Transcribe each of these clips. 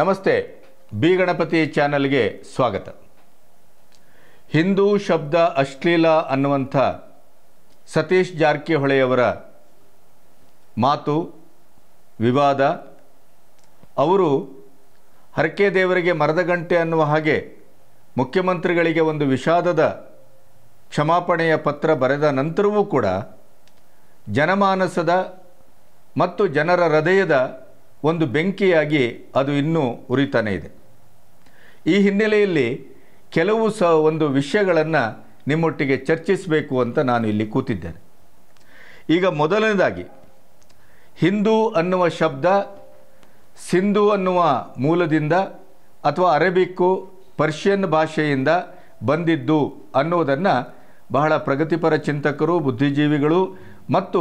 ನಮಸ್ತೆ ಬಿ ಗಣಪತಿ ಚಾನಲ್ಗೆ ಸ್ವಾಗತ ಹಿಂದೂ ಶಬ್ದ ಅಶ್ಲೀಲ ಅನ್ನುವಂಥ ಸತೀಶ್ ಜಾರಕಿಹೊಳೆಯವರ ಮಾತು ವಿವಾದ ಅವರು ಹರಕೆ ದೇವರಿಗೆ ಮರದ ಗಂಟೆ ಅನ್ನುವ ಹಾಗೆ ಮುಖ್ಯಮಂತ್ರಿಗಳಿಗೆ ಒಂದು ವಿಷಾದದ ಕ್ಷಮಾಪಣೆಯ ಪತ್ರ ಬರೆದ ನಂತರವೂ ಕೂಡ ಜನಮಾನಸದ ಮತ್ತು ಜನರ ಹೃದಯದ ಒಂದು ಬೆಂಕಿಯಾಗಿ ಅದು ಇನ್ನೂ ಉರಿತಾನೆ ಇದೆ ಈ ಹಿನ್ನೆಲೆಯಲ್ಲಿ ಕೆಲವು ಸ ಒಂದು ವಿಷಯಗಳನ್ನು ನಿಮ್ಮೊಟ್ಟಿಗೆ ಚರ್ಚಿಸಬೇಕು ಅಂತ ನಾನು ಇಲ್ಲಿ ಕೂತಿದ್ದೇನೆ ಈಗ ಮೊದಲನೇದಾಗಿ ಹಿಂದೂ ಅನ್ನುವ ಶಬ್ದ ಸಿಂಧು ಅನ್ನುವ ಮೂಲದಿಂದ ಅಥವಾ ಅರೇಬಿಕ್ಕು ಪರ್ಷಿಯನ್ ಭಾಷೆಯಿಂದ ಬಂದಿದ್ದು ಅನ್ನುವುದನ್ನು ಬಹಳ ಪ್ರಗತಿಪರ ಚಿಂತಕರು ಬುದ್ಧಿಜೀವಿಗಳು ಮತ್ತು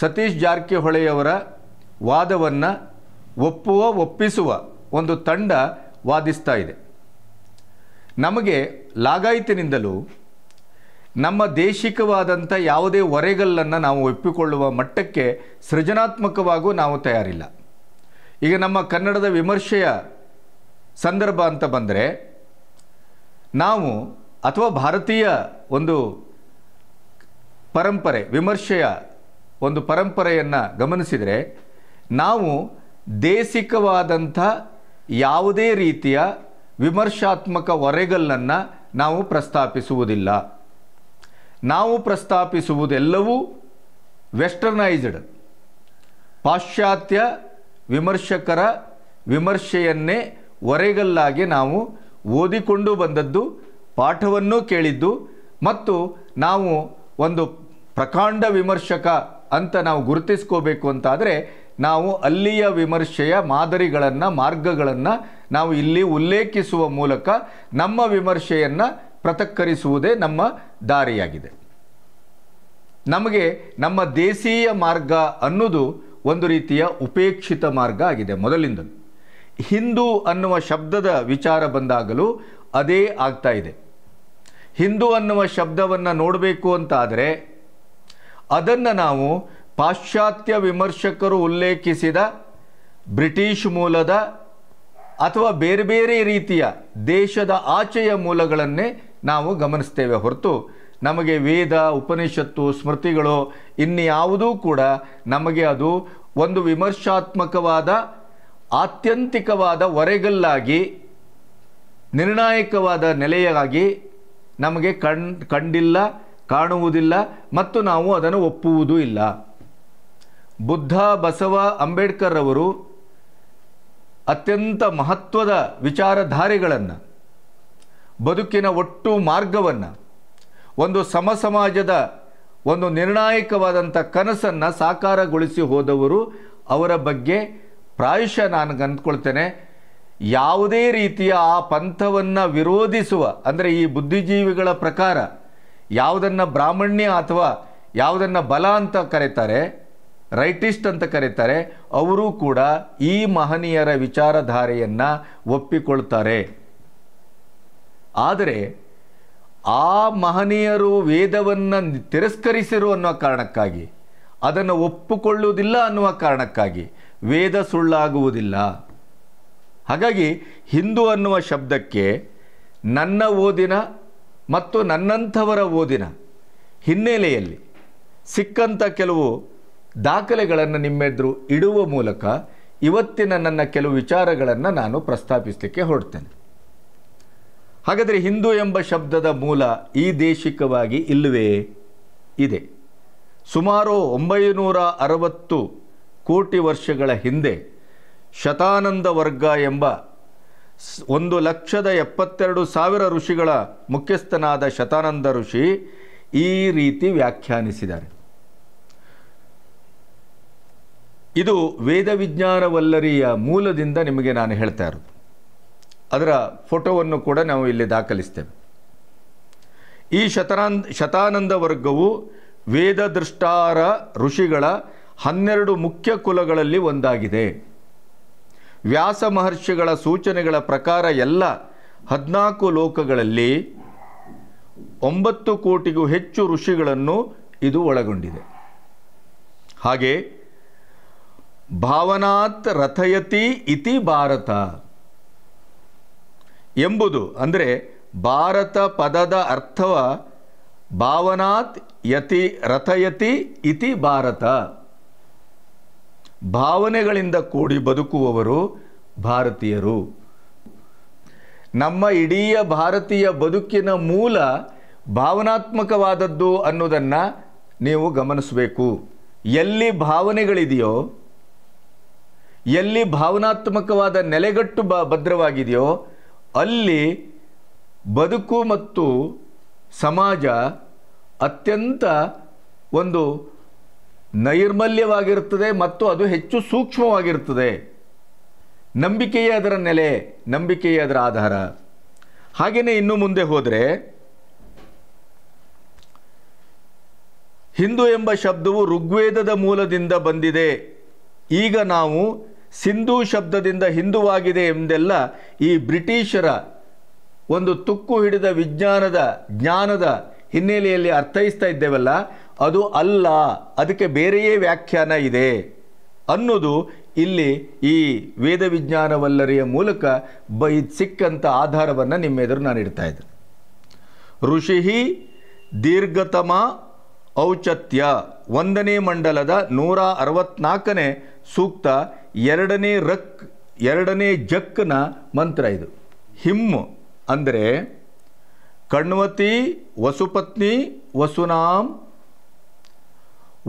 ಸತೀಶ್ ಜಾರಕಿಹೊಳೆಯವರ ವಾದವನ್ನು ಒಪ್ಪುವ ಒಪ್ಪಿಸುವ ಒಂದು ತಂಡ ವಾದಿಸ್ತಾ ಇದೆ ನಮಗೆ ಲಾಗಾಯಿತಿನಿಂದಲೂ ನಮ್ಮ ದೇಶಿಕವಾದಂಥ ಯಾವುದೇ ಹೊರೆಗಲ್ಲನ್ನು ನಾವು ಒಪ್ಪಿಕೊಳ್ಳುವ ಮಟ್ಟಕ್ಕೆ ಸೃಜನಾತ್ಮಕವಾಗೂ ನಾವು ತಯಾರಿಲ್ಲ ಈಗ ನಮ್ಮ ಕನ್ನಡದ ವಿಮರ್ಶೆಯ ಸಂದರ್ಭ ಅಂತ ಬಂದರೆ ನಾವು ಅಥವಾ ಭಾರತೀಯ ಒಂದು ಪರಂಪರೆ ವಿಮರ್ಶೆಯ ಒಂದು ಪರಂಪರೆಯನ್ನು ಗಮನಿಸಿದರೆ ನಾವು ದೇಸಿಕವಾದಂಥ ಯಾವುದೇ ರೀತಿಯ ವಿಮರ್ಶಾತ್ಮಕ ಹೊರೆಗಲ್ಲನ್ನು ನಾವು ಪ್ರಸ್ತಾಪಿಸುವುದಿಲ್ಲ ನಾವು ಪ್ರಸ್ತಾಪಿಸುವುದೆಲ್ಲವೂ ವೆಸ್ಟರ್ನೈಸ್ಡ್ ಪಾಶ್ಚಾತ್ಯ ವಿಮರ್ಶಕರ ವಿಮರ್ಶೆಯನ್ನೇ ಒರೆಗಲ್ಲಾಗಿ ನಾವು ಓದಿಕೊಂಡು ಬಂದದ್ದು ಪಾಠವನ್ನೂ ಕೇಳಿದ್ದು ಮತ್ತು ನಾವು ಒಂದು ಪ್ರಕಾಂಡ ವಿಮರ್ಶಕ ಅಂತ ನಾವು ಗುರುತಿಸ್ಕೋಬೇಕು ಅಂತಾದರೆ ನಾವು ಅಲ್ಲಿಯ ವಿಮರ್ಶೆಯ ಮಾದರಿಗಳನ್ನು ಮಾರ್ಗಗಳನ್ನು ನಾವು ಇಲ್ಲಿ ಉಲ್ಲೇಖಿಸುವ ಮೂಲಕ ನಮ್ಮ ವಿಮರ್ಶೆಯನ್ನು ಪ್ರತಕ್ಕರಿಸುವುದೇ ನಮ್ಮ ದಾರಿಯಾಗಿದೆ ನಮಗೆ ನಮ್ಮ ದೇಸೀಯ ಮಾರ್ಗ ಅನ್ನೋದು ಒಂದು ರೀತಿಯ ಉಪೇಕ್ಷಿತ ಮಾರ್ಗ ಆಗಿದೆ ಮೊದಲಿಂದಲೂ ಹಿಂದೂ ಅನ್ನುವ ಶಬ್ದದ ವಿಚಾರ ಬಂದಾಗಲೂ ಅದೇ ಆಗ್ತಾ ಇದೆ ಹಿಂದೂ ಅನ್ನುವ ಶಬ್ದವನ್ನು ನೋಡಬೇಕು ಅಂತಾದರೆ ಅದನ್ನು ನಾವು ಪಾಶ್ಚಾತ್ಯ ವಿಮರ್ಶಕರು ಉಲ್ಲೇಖಿಸಿದ ಬ್ರಿಟಿಷ್ ಮೂಲದ ಅಥವಾ ಬೇರೆ ಬೇರೆ ರೀತಿಯ ದೇಶದ ಆಚೆಯ ಮೂಲಗಳನ್ನೇ ನಾವು ಗಮನಿಸ್ತೇವೆ ಹೊರತು ನಮಗೆ ವೇದ ಉಪನಿಷತ್ತು ಸ್ಮೃತಿಗಳು ಇನ್ಯಾವುದೂ ಕೂಡ ನಮಗೆ ಅದು ಒಂದು ವಿಮರ್ಶಾತ್ಮಕವಾದ ಆತ್ಯಂತಿಕವಾದ ಹೊರೆಗಲ್ಲಾಗಿ ನಿರ್ಣಾಯಕವಾದ ನೆಲೆಯಾಗಿ ನಮಗೆ ಕಣ್ ಕಂಡಿಲ್ಲ ಕಾಣುವುದಿಲ್ಲ ಮತ್ತು ನಾವು ಅದನ್ನು ಒಪ್ಪುವುದೂ ಇಲ್ಲ ಬುದ್ಧ ಬಸವ ಅಂಬೇಡ್ಕರ್ ಅವರು ಅತ್ಯಂತ ಮಹತ್ವದ ವಿಚಾರಧಾರೆಗಳನ್ನು ಬದುಕಿನ ಒಟ್ಟು ಮಾರ್ಗವನ್ನು ಒಂದು ಸಮಸಮಾಜದ ಒಂದು ನಿರ್ಣಾಯಕವಾದಂಥ ಕನಸನ್ನು ಸಾಕಾರಗೊಳಿಸಿ ಹೋದವರು ಅವರ ಬಗ್ಗೆ ಪ್ರಾಯಶಃ ನಾನು ಅಂದ್ಕೊಳ್ತೇನೆ ಯಾವುದೇ ರೀತಿಯ ಆ ಪಂಥವನ್ನು ವಿರೋಧಿಸುವ ಅಂದರೆ ಈ ಬುದ್ಧಿಜೀವಿಗಳ ಪ್ರಕಾರ ಯಾವುದನ್ನು ಬ್ರಾಹ್ಮಣ್ಯ ಅಥವಾ ಯಾವುದನ್ನು ಬಲ ಅಂತ ಕರೀತಾರೆ ರೈಟಿಸ್ಟ್ ಅಂತ ಕರೀತಾರೆ ಅವರು ಕೂಡ ಈ ಮಹನೀಯರ ವಿಚಾರಧಾರೆಯನ್ನು ಒಪ್ಪಿಕೊಳ್ತಾರೆ ಆದರೆ ಆ ಮಹನೀಯರು ವೇದವನ್ನು ತಿರಸ್ಕರಿಸಿರು ಅನ್ನುವ ಕಾರಣಕ್ಕಾಗಿ ಅದನ್ನು ಒಪ್ಪಿಕೊಳ್ಳುವುದಿಲ್ಲ ಅನ್ನುವ ಕಾರಣಕ್ಕಾಗಿ ವೇದ ಸುಳ್ಳಾಗುವುದಿಲ್ಲ ಹಾಗಾಗಿ ಹಿಂದೂ ಅನ್ನುವ ಶಬ್ದಕ್ಕೆ ನನ್ನ ಓದಿನ ಮತ್ತು ನನ್ನಂಥವರ ಓದಿನ ಹಿನ್ನೆಲೆಯಲ್ಲಿ ಸಿಕ್ಕಂಥ ಕೆಲವು ದಾಖಲೆಗಳನ್ನು ನಿಮ್ಮೆದುರು ಇಡುವ ಮೂಲಕ ಇವತ್ತಿನ ನನ್ನ ಕೆಲವು ವಿಚಾರಗಳನ್ನು ನಾನು ಪ್ರಸ್ತಾಪಿಸಲಿಕ್ಕೆ ಹೊರಡ್ತೇನೆ ಹಾಗಾದರೆ ಹಿಂದೂ ಎಂಬ ಶಬ್ದದ ಮೂಲ ಈ ದೇಶಿಕವಾಗಿ ಇಲ್ಲವೇ ಇದೆ ಸುಮಾರು ಒಂಬೈನೂರ ಅರವತ್ತು ಕೋಟಿ ವರ್ಷಗಳ ಹಿಂದೆ ಶತಾನಂದ ವರ್ಗ ಎಂಬ ಒಂದು ಲಕ್ಷದ ಎಪ್ಪತ್ತೆರಡು ಸಾವಿರ ಋಷಿಗಳ ಮುಖ್ಯಸ್ಥನಾದ ಶತಾನಂದ ಋಷಿ ಈ ರೀತಿ ವ್ಯಾಖ್ಯಾನಿಸಿದ್ದಾರೆ ಇದು ವೇದವಿಜ್ಞಾನವಲ್ಲರಿಯ ಮೂಲದಿಂದ ನಿಮಗೆ ನಾನು ಹೇಳ್ತಾ ಇರೋದು ಅದರ ಫೋಟೋವನ್ನು ಕೂಡ ನಾವು ಇಲ್ಲಿ ದಾಖಲಿಸ್ತೇವೆ ಈ ಶತನಾನ್ ಶತಾನಂದ ವರ್ಗವು ವೇದದೃಷ್ಟಾರ ಋಷಿಗಳ ಹನ್ನೆರಡು ಮುಖ್ಯ ಕುಲಗಳಲ್ಲಿ ಒಂದಾಗಿದೆ ವ್ಯಾಸ ಮಹರ್ಷಿಗಳ ಸೂಚನೆಗಳ ಪ್ರಕಾರ ಎಲ್ಲ ಹದಿನಾಲ್ಕು ಲೋಕಗಳಲ್ಲಿ ಒಂಬತ್ತು ಕೋಟಿಗೂ ಹೆಚ್ಚು ಋಷಿಗಳನ್ನು ಇದು ಒಳಗೊಂಡಿದೆ ಹಾಗೆ ಭಾವನಾತ್ ರಥಯತಿ ಇತಿ ಭಾರತ ಎಂಬುದು ಅಂದರೆ ಭಾರತ ಪದದ ಅರ್ಥವ ಭಾವನಾತ್ ಯತಿ ರಥಯತಿ ಇತಿ ಭಾರತ ಭಾವನೆಗಳಿಂದ ಕೂಡಿ ಬದುಕುವವರು ಭಾರತೀಯರು ನಮ್ಮ ಇಡೀ ಭಾರತೀಯ ಬದುಕಿನ ಮೂಲ ಭಾವನಾತ್ಮಕವಾದದ್ದು ಅನ್ನೋದನ್ನು ನೀವು ಗಮನಿಸಬೇಕು ಎಲ್ಲಿ ಭಾವನೆಗಳಿದೆಯೋ ಎಲ್ಲಿ ಭಾವನಾತ್ಮಕವಾದ ನೆಲೆಗಟ್ಟು ಬ ಭದ್ರವಾಗಿದೆಯೋ ಅಲ್ಲಿ ಬದುಕು ಮತ್ತು ಸಮಾಜ ಅತ್ಯಂತ ಒಂದು ನೈರ್ಮಲ್ಯವಾಗಿರುತ್ತದೆ ಮತ್ತು ಅದು ಹೆಚ್ಚು ಸೂಕ್ಷ್ಮವಾಗಿರುತ್ತದೆ ನಂಬಿಕೆಯೇ ಅದರ ನೆಲೆ ನಂಬಿಕೆಯೇ ಅದರ ಆಧಾರ ಹಾಗೆಯೇ ಇನ್ನು ಮುಂದೆ ಹೋದರೆ ಹಿಂದೂ ಎಂಬ ಶಬ್ದವು ಋಗ್ವೇದದ ಮೂಲದಿಂದ ಬಂದಿದೆ ಈಗ ನಾವು ಸಿಂಧೂ ಶಬ್ದದಿಂದ ಹಿಂದುವಾಗಿದೆ ಎಂದೆಲ್ಲ ಈ ಬ್ರಿಟಿಷರ ಒಂದು ತುಕ್ಕು ಹಿಡಿದ ವಿಜ್ಞಾನದ ಜ್ಞಾನದ ಹಿನ್ನೆಲೆಯಲ್ಲಿ ಅರ್ಥೈಸ್ತಾ ಇದ್ದೇವಲ್ಲ ಅದು ಅಲ್ಲ ಅದಕ್ಕೆ ಬೇರೆಯೇ ವ್ಯಾಖ್ಯಾನ ಇದೆ ಅನ್ನೋದು ಇಲ್ಲಿ ಈ ವೇದ ವಿಜ್ಞಾನವಲ್ಲರಿಯ ಮೂಲಕ ಬೈ ಇದು ಸಿಕ್ಕಂಥ ಆಧಾರವನ್ನು ನಿಮ್ಮೆದುರು ನಾನು ಇಡ್ತಾ ಇದ್ದೆ ಋಷಿಹಿ ದೀರ್ಘತಮ ಔಚತ್ಯ ಒಂದನೇ ಮಂಡಲದ ನೂರ ಅರವತ್ನಾಲ್ಕನೇ ಸೂಕ್ತ ಎರಡನೇ ರಕ್ ಎರಡನೇ ಜಕ್ನ ಮಂತ್ರ ಇದು ಹಿಮ್ ಅಂದರೆ ಕಣ್ವತಿ ವಸುಪತ್ನಿ ವಸುನಾಂ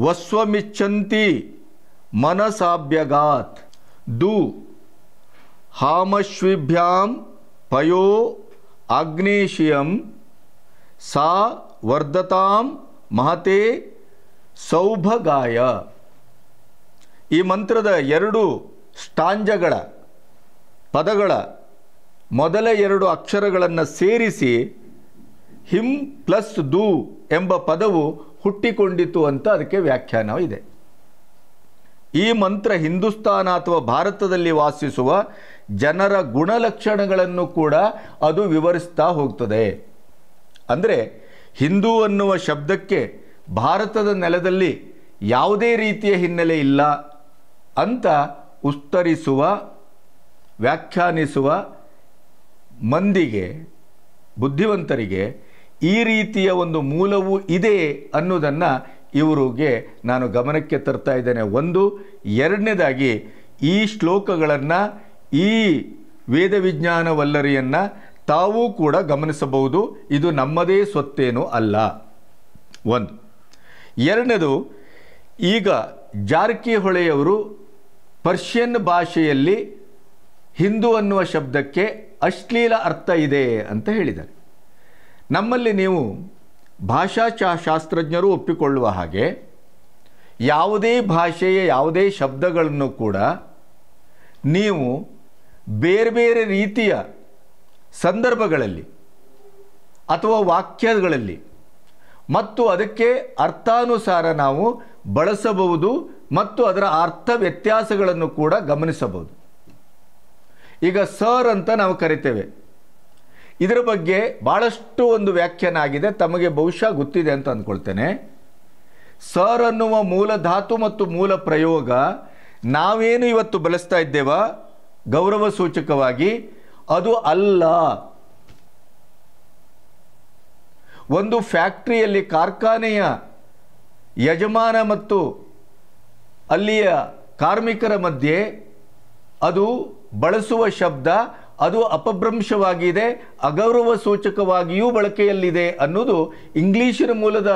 ವಸ್ವಮಿಚ್ಛಂತಿ ಮನಸಾಭ್ಯಗಾತ್ ದು ಹಾಮಶ್ವಿಭ್ಯಾಂ ಪಯೋ ಆಗ್ನೇಶಿಯಂ ಸಾ ವರ್ಧತಾಂ ಮಹತೆ ಸೌಭಗಾಯ ಈ ಮಂತ್ರದ ಎರಡು ಸ್ಟಾಂಜಗಳ ಪದಗಳ ಮೊದಲ ಎರಡು ಅಕ್ಷರಗಳನ್ನು ಸೇರಿಸಿ ಹಿಮ್ ಪ್ಲಸ್ ದು ಎಂಬ ಪದವು ಹುಟ್ಟಿಕೊಂಡಿತು ಅಂತ ಅದಕ್ಕೆ ವ್ಯಾಖ್ಯಾನ ಇದೆ ಈ ಮಂತ್ರ ಹಿಂದೂಸ್ತಾನ ಅಥವಾ ಭಾರತದಲ್ಲಿ ವಾಸಿಸುವ ಜನರ ಗುಣಲಕ್ಷಣಗಳನ್ನು ಕೂಡ ಅದು ವಿವರಿಸ್ತಾ ಹೋಗ್ತದೆ ಅಂದರೆ ಹಿಂದೂ ಅನ್ನುವ ಶಬ್ದಕ್ಕೆ ಭಾರತದ ನೆಲದಲ್ಲಿ ಯಾವುದೇ ರೀತಿಯ ಹಿನ್ನೆಲೆ ಇಲ್ಲ ಅಂತ ಉಸ್ತರಿಸುವ ವ್ಯಾಖ್ಯಾನಿಸುವ ಮಂದಿಗೆ ಬುದ್ಧಿವಂತರಿಗೆ ಈ ರೀತಿಯ ಒಂದು ಮೂಲವೂ ಇದೆ ಅನ್ನೋದನ್ನು ಇವರಿಗೆ ನಾನು ಗಮನಕ್ಕೆ ತರ್ತಾ ಇದ್ದೇನೆ ಒಂದು ಎರಡನೇದಾಗಿ ಈ ಶ್ಲೋಕಗಳನ್ನು ಈ ವೇದ ವಿಜ್ಞಾನವಲ್ಲರಿಯನ್ನು ತಾವೂ ಕೂಡ ಗಮನಿಸಬಹುದು ಇದು ನಮ್ಮದೇ ಸ್ವತ್ತೇನೂ ಅಲ್ಲ ಒಂದು ಎರಡನೇದು ಈಗ ಜಾರಕಿಹೊಳೆಯವರು ಪರ್ಷಿಯನ್ ಭಾಷೆಯಲ್ಲಿ ಹಿಂದೂ ಅನ್ನುವ ಶಬ್ದಕ್ಕೆ ಅಶ್ಲೀಲ ಅರ್ಥ ಇದೆ ಅಂತ ಹೇಳಿದ್ದಾರೆ ನಮ್ಮಲ್ಲಿ ನೀವು ಭಾಷಾ ಶಾಸ್ತ್ರಜ್ಞರು ಒಪ್ಪಿಕೊಳ್ಳುವ ಹಾಗೆ ಯಾವುದೇ ಭಾಷೆಯ ಯಾವುದೇ ಶಬ್ದಗಳನ್ನು ಕೂಡ ನೀವು ಬೇರೆ ಬೇರೆ ರೀತಿಯ ಸಂದರ್ಭಗಳಲ್ಲಿ ಅಥವಾ ವಾಕ್ಯಗಳಲ್ಲಿ ಮತ್ತು ಅದಕ್ಕೆ ಅರ್ಥಾನುಸಾರ ನಾವು ಬಳಸಬಹುದು ಮತ್ತು ಅದರ ಅರ್ಥ ವ್ಯತ್ಯಾಸಗಳನ್ನು ಕೂಡ ಗಮನಿಸಬಹುದು ಈಗ ಸರ್ ಅಂತ ನಾವು ಕರಿತೇವೆ ಇದರ ಬಗ್ಗೆ ಭಾಳಷ್ಟು ಒಂದು ವ್ಯಾಖ್ಯಾನ ಆಗಿದೆ ತಮಗೆ ಬಹುಶಃ ಗೊತ್ತಿದೆ ಅಂತ ಅಂದ್ಕೊಳ್ತೇನೆ ಸರ್ ಅನ್ನುವ ಮೂಲ ಧಾತು ಮತ್ತು ಮೂಲ ಪ್ರಯೋಗ ನಾವೇನು ಇವತ್ತು ಬಳಸ್ತಾ ಇದ್ದೇವ ಗೌರವ ಸೂಚಕವಾಗಿ ಅದು ಅಲ್ಲ ಒಂದು ಫ್ಯಾಕ್ಟ್ರಿಯಲ್ಲಿ ಕಾರ್ಖಾನೆಯ ಯಜಮಾನ ಮತ್ತು ಅಲ್ಲಿಯ ಕಾರ್ಮಿಕರ ಮಧ್ಯೆ ಅದು ಬಳಸುವ ಶಬ್ದ ಅದು ಅಪಭ್ರಂಶವಾಗಿದೆ ಅಗೌರವ ಸೂಚಕವಾಗಿಯೂ ಬಳಕೆಯಲ್ಲಿದೆ ಅನ್ನೋದು ಇಂಗ್ಲೀಷಿನ ಮೂಲದ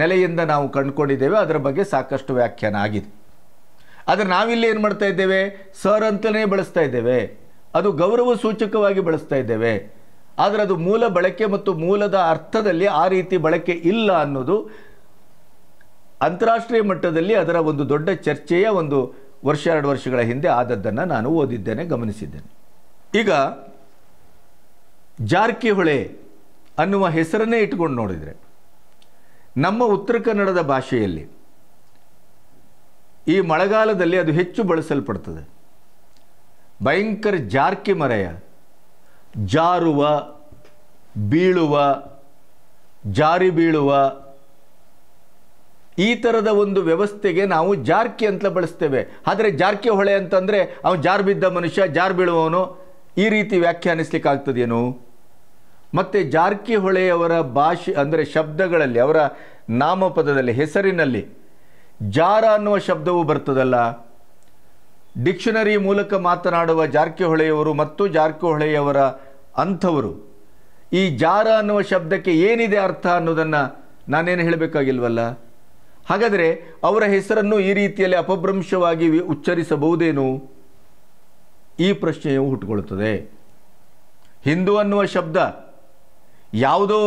ನೆಲೆಯಿಂದ ನಾವು ಕಂಡುಕೊಂಡಿದ್ದೇವೆ ಅದರ ಬಗ್ಗೆ ಸಾಕಷ್ಟು ವ್ಯಾಖ್ಯಾನ ಆಗಿದೆ ಆದರೆ ನಾವಿಲ್ಲಿ ಏನು ಮಾಡ್ತಾ ಇದ್ದೇವೆ ಸರ್ ಅಂತಲೇ ಬಳಸ್ತಾ ಇದ್ದೇವೆ ಅದು ಗೌರವ ಸೂಚಕವಾಗಿ ಬಳಸ್ತಾ ಇದ್ದೇವೆ ಆದರೆ ಅದು ಮೂಲ ಬಳಕೆ ಮತ್ತು ಮೂಲದ ಅರ್ಥದಲ್ಲಿ ಆ ರೀತಿ ಬಳಕೆ ಇಲ್ಲ ಅನ್ನೋದು ಅಂತಾರಾಷ್ಟ್ರೀಯ ಮಟ್ಟದಲ್ಲಿ ಅದರ ಒಂದು ದೊಡ್ಡ ಚರ್ಚೆಯ ಒಂದು ವರ್ಷ ಎರಡು ವರ್ಷಗಳ ಹಿಂದೆ ಆದದ್ದನ್ನು ನಾನು ಓದಿದ್ದೇನೆ ಗಮನಿಸಿದ್ದೇನೆ ಈಗ ಜಾರಕಿಹೊಳೆ ಅನ್ನುವ ಹೆಸರನ್ನೇ ಇಟ್ಕೊಂಡು ನೋಡಿದರೆ ನಮ್ಮ ಉತ್ತರ ಕನ್ನಡದ ಭಾಷೆಯಲ್ಲಿ ಈ ಮಳೆಗಾಲದಲ್ಲಿ ಅದು ಹೆಚ್ಚು ಬಳಸಲ್ಪಡ್ತದೆ ಭಯಂಕರ ಜಾರ್ಕಿ ಮರೆಯ ಜಾರುವ ಬೀಳುವ ಜಾರಿ ಬೀಳುವ ಈ ಥರದ ಒಂದು ವ್ಯವಸ್ಥೆಗೆ ನಾವು ಜಾರ್ಕಿ ಅಂತ ಬಳಸ್ತೇವೆ ಆದರೆ ಜಾರ್ಕಿ ಹೊಳೆ ಅಂತಂದರೆ ಅವನು ಜಾರ್ ಬಿದ್ದ ಮನುಷ್ಯ ಜಾರ್ ಬೀಳುವವನು ಈ ರೀತಿ ವ್ಯಾಖ್ಯಾನಿಸ್ಲಿಕ್ಕಾಗ್ತದೇನು ಮತ್ತು ಜಾರಕಿಹೊಳೆಯವರ ಭಾಷೆ ಅಂದರೆ ಶಬ್ದಗಳಲ್ಲಿ ಅವರ ನಾಮಪದದಲ್ಲಿ ಹೆಸರಿನಲ್ಲಿ ಜಾರ ಅನ್ನುವ ಶಬ್ದವು ಬರ್ತದಲ್ಲ ಡಿಕ್ಷನರಿ ಮೂಲಕ ಮಾತನಾಡುವ ಜಾರಕಿಹೊಳೆಯವರು ಮತ್ತು ಜಾರಕಿಹೊಳೆಯವರ ಅಂಥವರು ಈ ಜಾರ ಅನ್ನುವ ಶಬ್ದಕ್ಕೆ ಏನಿದೆ ಅರ್ಥ ಅನ್ನೋದನ್ನು ನಾನೇನು ಹೇಳಬೇಕಾಗಿಲ್ವಲ್ಲ ಹಾಗಾದರೆ ಅವರ ಹೆಸರನ್ನು ಈ ರೀತಿಯಲ್ಲಿ ಅಪಭ್ರಂಶವಾಗಿ ಉಚ್ಚರಿಸಬಹುದೇನು ಈ ಪ್ರಶ್ನೆಯು ಹುಟ್ಟುಕೊಳ್ಳುತ್ತದೆ ಹಿಂದೂ ಅನ್ನುವ ಶಬ್ದ ಯಾವುದೋ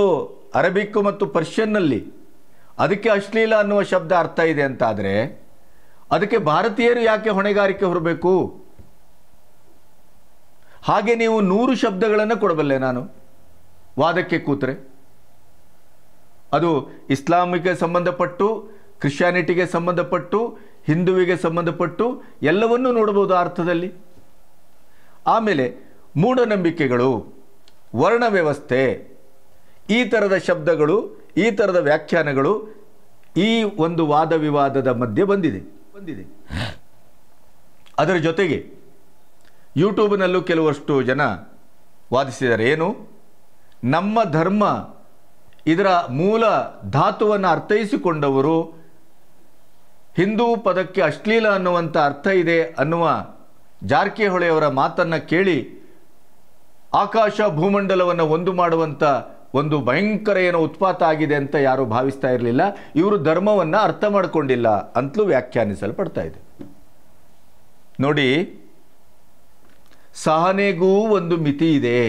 ಅರಬಿಕ್ ಮತ್ತು ಪರ್ಷಿಯನ್ನಲ್ಲಿ ಅದಕ್ಕೆ ಅಶ್ಲೀಲ ಅನ್ನುವ ಶಬ್ದ ಅರ್ಥ ಇದೆ ಅಂತಾದರೆ ಅದಕ್ಕೆ ಭಾರತೀಯರು ಯಾಕೆ ಹೊಣೆಗಾರಿಕೆ ಹೊರಬೇಕು ಹಾಗೆ ನೀವು ನೂರು ಶಬ್ದಗಳನ್ನು ಕೊಡಬಲ್ಲೆ ನಾನು ವಾದಕ್ಕೆ ಕೂತರೆ ಅದು ಇಸ್ಲಾಮಿಗೆ ಸಂಬಂಧಪಟ್ಟು ಕ್ರಿಶ್ಚಿಯಾನಿಟಿಗೆ ಸಂಬಂಧಪಟ್ಟು ಹಿಂದುವಿಗೆ ಸಂಬಂಧಪಟ್ಟು ಎಲ್ಲವನ್ನೂ ನೋಡಬಹುದು ಅರ್ಥದಲ್ಲಿ ಆಮೇಲೆ ಮೂಢನಂಬಿಕೆಗಳು ವರ್ಣ ವ್ಯವಸ್ಥೆ ಈ ಥರದ ಶಬ್ದಗಳು ಈ ಥರದ ವ್ಯಾಖ್ಯಾನಗಳು ಈ ಒಂದು ವಾದ ವಿವಾದದ ಮಧ್ಯೆ ಬಂದಿದೆ ಬಂದಿದೆ ಅದರ ಜೊತೆಗೆ ಯೂಟ್ಯೂಬ್ನಲ್ಲೂ ಕೆಲವಷ್ಟು ಜನ ವಾದಿಸಿದರೆ ಏನು ನಮ್ಮ ಧರ್ಮ ಇದರ ಮೂಲ ಧಾತುವನ್ನು ಅರ್ಥೈಸಿಕೊಂಡವರು ಹಿಂದೂ ಪದಕ್ಕೆ ಅಶ್ಲೀಲ ಅನ್ನುವಂಥ ಅರ್ಥ ಇದೆ ಅನ್ನುವ ಜಾರಕಿಹೊಳಿಯವರ ಮಾತನ್ನು ಕೇಳಿ ಆಕಾಶ ಭೂಮಂಡಲವನ್ನು ಒಂದು ಮಾಡುವಂಥ ಒಂದು ಭಯಂಕರ ಏನೋ ಉತ್ಪಾತ ಆಗಿದೆ ಅಂತ ಯಾರೂ ಭಾವಿಸ್ತಾ ಇರಲಿಲ್ಲ ಇವರು ಧರ್ಮವನ್ನು ಅರ್ಥ ಮಾಡಿಕೊಂಡಿಲ್ಲ ಅಂತಲೂ ವ್ಯಾಖ್ಯಾನಿಸಲ್ಪಡ್ತಾ ಇದೆ ನೋಡಿ ಸಹನೆಗೂ ಒಂದು ಮಿತಿ ಇದೆ